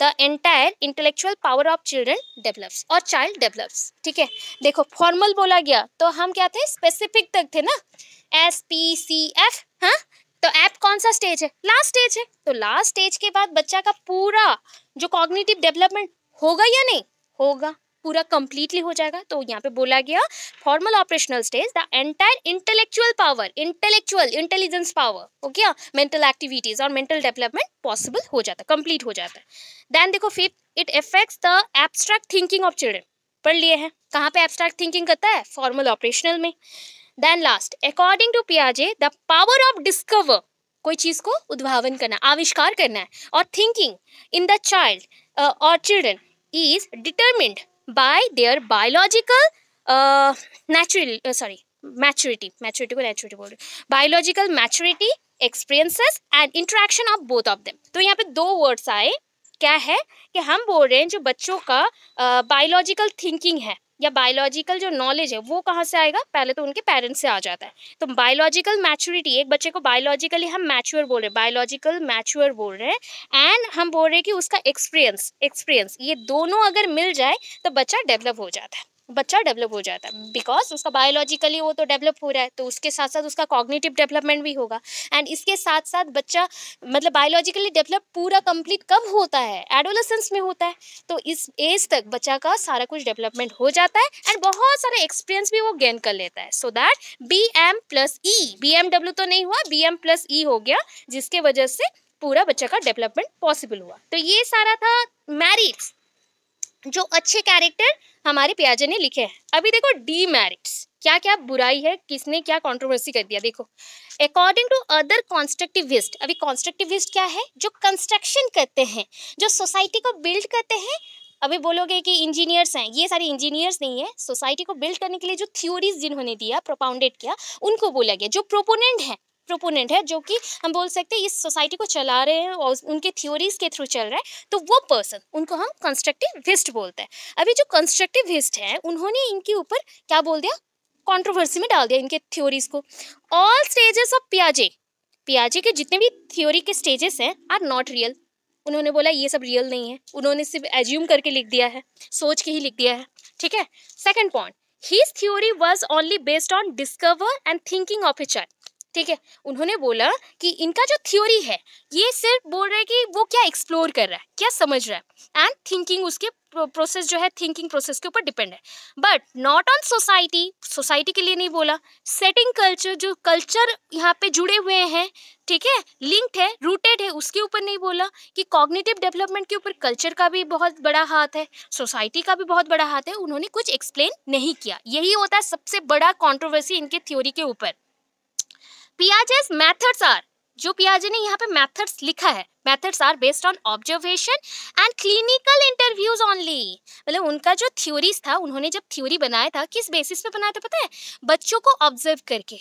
the entire intellectual power of children develops और चाइल्ड डेवलप्स ठीक है देखो फॉर्मल बोला गया तो हम क्या थे स्पेसिफिक तक थे ना एस पी सी एफ हाँ तो एप कौन सा स्टेज है लास्ट स्टेज है तो लास्ट स्टेज के बाद बच्चा का पूरा जो कॉग्निटिव डेवलपमेंट होगा या नहीं होगा पूरा कंप्लीटली हो जाएगा तो यहाँ पे बोला गया formal operational stage the entire intellectual power intellectual intelligence power हो गया मेंटल एक्टिविटीज और मेंटल डेवलपमेंट पॉसिबल हो जाता है कंप्लीट हो जाता है देन देखो fifth it affects the abstract thinking of children पढ़ लिए हैं कहाँ पे एब्स्ट्रैक्ट थिंकिंग करता है फॉर्मल ऑपरेशनल में देन लास्ट अकॉर्डिंग टू पियाजे द पावर ऑफ डिस्कवर कोई चीज़ को उद्भावन करना आविष्कार करना है और थिंकिंग इन द चाइल्ड और children is determined by their biological natural sorry maturity maturity को नेचुरिटी बोल रही biological maturity experiences and interaction of both of them तो यहाँ पे दो वर्ड्स आए क्या है कि हम बोल रहे हैं जो बच्चों का बायोलॉजिकल uh, थिंकिंग है या बायोलॉजिकल जो नॉलेज है वो कहाँ से आएगा पहले तो उनके पेरेंट्स से आ जाता है तो बायोलॉजिकल मैच्योरिटी एक बच्चे को बायोलॉजिकली हम मैच्योर बोल रहे हैं बायोलॉजिकल मैच्योर बोल रहे हैं एंड हम बोल रहे हैं कि उसका एक्सपीरियंस एक्सपीरियंस ये दोनों अगर मिल जाए तो बच्चा डेवलप हो जाता है बच्चा डेवलप हो जाता है बिकॉज उसका बायोलॉजिकली वो तो डेवलप हो रहा है तो उसके साथ साथ उसका कॉग्निटिव डेवलपमेंट भी होगा एंड इसके साथ साथ बच्चा मतलब बायोलॉजिकली डेवलप पूरा कंप्लीट कब होता है एडोलसेंस में होता है तो इस एज तक बच्चा का सारा कुछ डेवलपमेंट हो जाता है एंड बहुत सारे एक्सपीरियंस भी वो गेन कर लेता है so that B M plus E B M W तो नहीं हुआ बी एम प्लस ई हो गया जिसके वजह से पूरा बच्चा का डेवलपमेंट पॉसिबल हुआ तो ये सारा था मैरिट्स जो अच्छे कैरेक्टर हमारे पियाजे ने लिखे हैं अभी देखो डी मैरिट्स क्या क्या बुराई है किसने क्या कंट्रोवर्सी कर दिया देखो अकॉर्डिंग टू अदर कॉन्स्ट्रक्टिविस्ट अभी कॉन्स्ट्रक्टिविस्ट क्या है जो कंस्ट्रक्शन करते हैं जो सोसाइटी को बिल्ड करते हैं अभी बोलोगे कि इंजीनियर्स हैं ये सारे इंजीनियर्स नहीं है सोसाइटी को बिल्ड करने के लिए जो थ्योरीज जिन्होंने दिया प्रोपाउंडेड किया उनको बोला गया जो प्रोपोनेंट हैं प्रोपोनेंट है जो कि हम बोल सकते हैं इस सोसाइटी को चला रहे हैं और उनके थ्योरीज के थ्रू चल रहा है तो वो पर्सन उनको हम कंस्ट्रक्टिविस्ट बोलते हैं अभी जो कंस्ट्रक्टिविस्ट हैं उन्होंने इनके ऊपर क्या बोल दिया कंट्रोवर्सी में डाल दिया इनके थ्योरीज को ऑल स्टेजेस ऑफ पियाजे पियाजे के जितने भी थ्योरी के स्टेजेस हैं आर नॉट रियल उन्होंने बोला ये सब रियल नहीं है उन्होंने सिर्फ एज्यूम करके लिख दिया है सोच के ही लिख दिया है ठीक है second point his theory was only based on discover and thinking of a child ठीक है उन्होंने बोला कि इनका जो थ्योरी है ये सिर्फ बोल रहा है कि वो क्या एक्सप्लोर कर रहा है क्या समझ रहा है एंड थिंकिंग उसके प्रोसेस जो है थिंकिंग प्रोसेस के ऊपर डिपेंड है but not on society society के लिए नहीं बोला सेटिंग कल्चर जो कल्चर यहाँ पे जुड़े हुए हैं ठीक है लिंक्ड है रूटेड है उसके ऊपर नहीं बोला कि कॉग्निटिव डेवलपमेंट के ऊपर कल्चर का भी बहुत बड़ा हाथ है सोसाइटी का भी बहुत बड़ा हाथ है उन्होंने कुछ एक्सप्लेन नहीं किया यही होता है सबसे बड़ा कॉन्ट्रोवर्सी इनके थ्योरी के ऊपर पियाजेस मेथड्स आर जो पियाजे ने यहाँ पे मेथड्स लिखा है methods are based on observation and clinical interviews only मतलब उनका जो थ्योरीज था उन्होंने जब थ्योरी बनाया था किस बेसिस पे बनाया था पता है बच्चों को ऑब्जर्व करके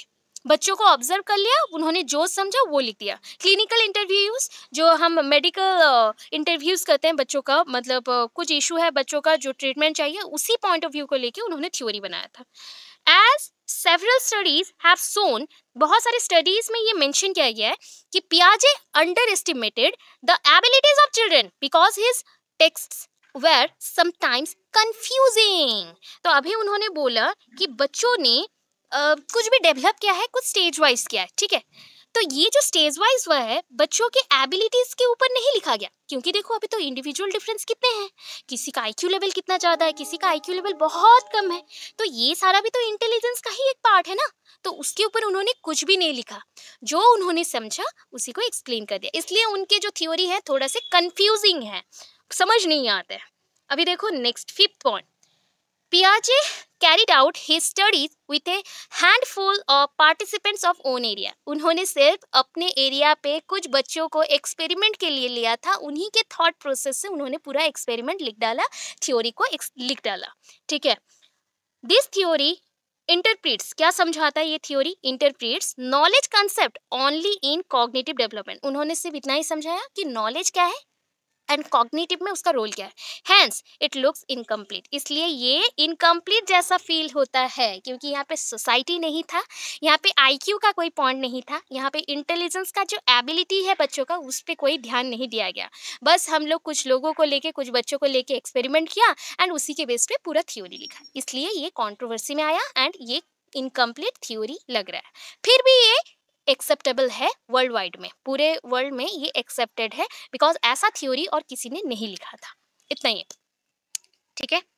बच्चों को ऑब्जर्व कर लिया उन्होंने जो समझा वो लिख दिया क्लिनिकल इंटरव्यूज जो हम मेडिकल इंटरव्यूज uh, करते हैं बच्चों का मतलब uh, कुछ इशू है बच्चों का जो ट्रीटमेंट चाहिए उसी पॉइंट ऑफ व्यू को लेके उन्होंने थ्योरी बनाया था as several studies have shown बहुत सारे स्टडीज में ये मेंशन किया गया है कि पियाजे underestimated the abilities of children because his text were sometimes confusing तो अभी उन्होंने बोला कि बच्चों ने Uh, कुछ भी डेवलप किया है कुछ स्टेज वाइज किया है ठीक है तो ये जो स्टेज वाइज हुआ है बच्चों के एबिलिटीज के ऊपर नहीं लिखा गया क्योंकि देखो अभी तो इंडिविजुअल डिफरेंस कितने हैं किसी का आईक्यू लेवल कितना ज़्यादा है किसी का आईक्यू लेवल बहुत कम है तो ये सारा भी तो इंटेलिजेंस का ही एक पार्ट है ना तो उसके ऊपर उन्होंने कुछ भी नहीं लिखा जो उन्होंने समझा उसी को एक्सप्लेन कर दिया इसलिए उनके जो थ्योरी है थोड़ा से कन्फ्यूजिंग है समझ नहीं आता है अभी देखो next fifth point Piaget carried out his studies with a handful of participants of own area. उन्होंने सिर्फ अपने एरिया पे कुछ बच्चों को एक्सपेरिमेंट के लिए लिया था उन्हीं के थॉट प्रोसेस से उन्होंने पूरा एक्सपेरिमेंट लिख डाला थ्योरी को लिख डाला ठीक है दिस थ्योरी इंटरप्रिट्स क्या समझाता है ये theory interprets knowledge concept only in cognitive development उन्होंने सिर्फ इतना ही समझाया कि नॉलेज क्या है एंड कॉग्निटिव में उसका रोल क्या है हैंस इट लुक्स इनकम्प्लीट इसलिए ये इनकम्प्लीट जैसा फील होता है क्योंकि यहाँ पे सोसाइटी नहीं था यहाँ पे आईक्यू का कोई पॉइंट नहीं था यहाँ पे इंटेलिजेंस का जो एबिलिटी है बच्चों का उस पर कोई ध्यान नहीं दिया गया बस हम लोग कुछ लोगों को लेके कुछ बच्चों को लेके एक्सपेरिमेंट किया एंड उसी के बेस पे पूरा थ्योरी लिखा इसलिए ये कॉन्ट्रोवर्सी में आया एंड ये इनकम्प्लीट थ्योरी लग रहा है फिर भी ये एक्सेप्टेबल है वर्ल्ड वाइड में पूरे वर्ल्ड में ये एक्सेप्टेड है बिकॉज ऐसा थ्योरी और किसी ने नहीं लिखा था इतना ही ठीक है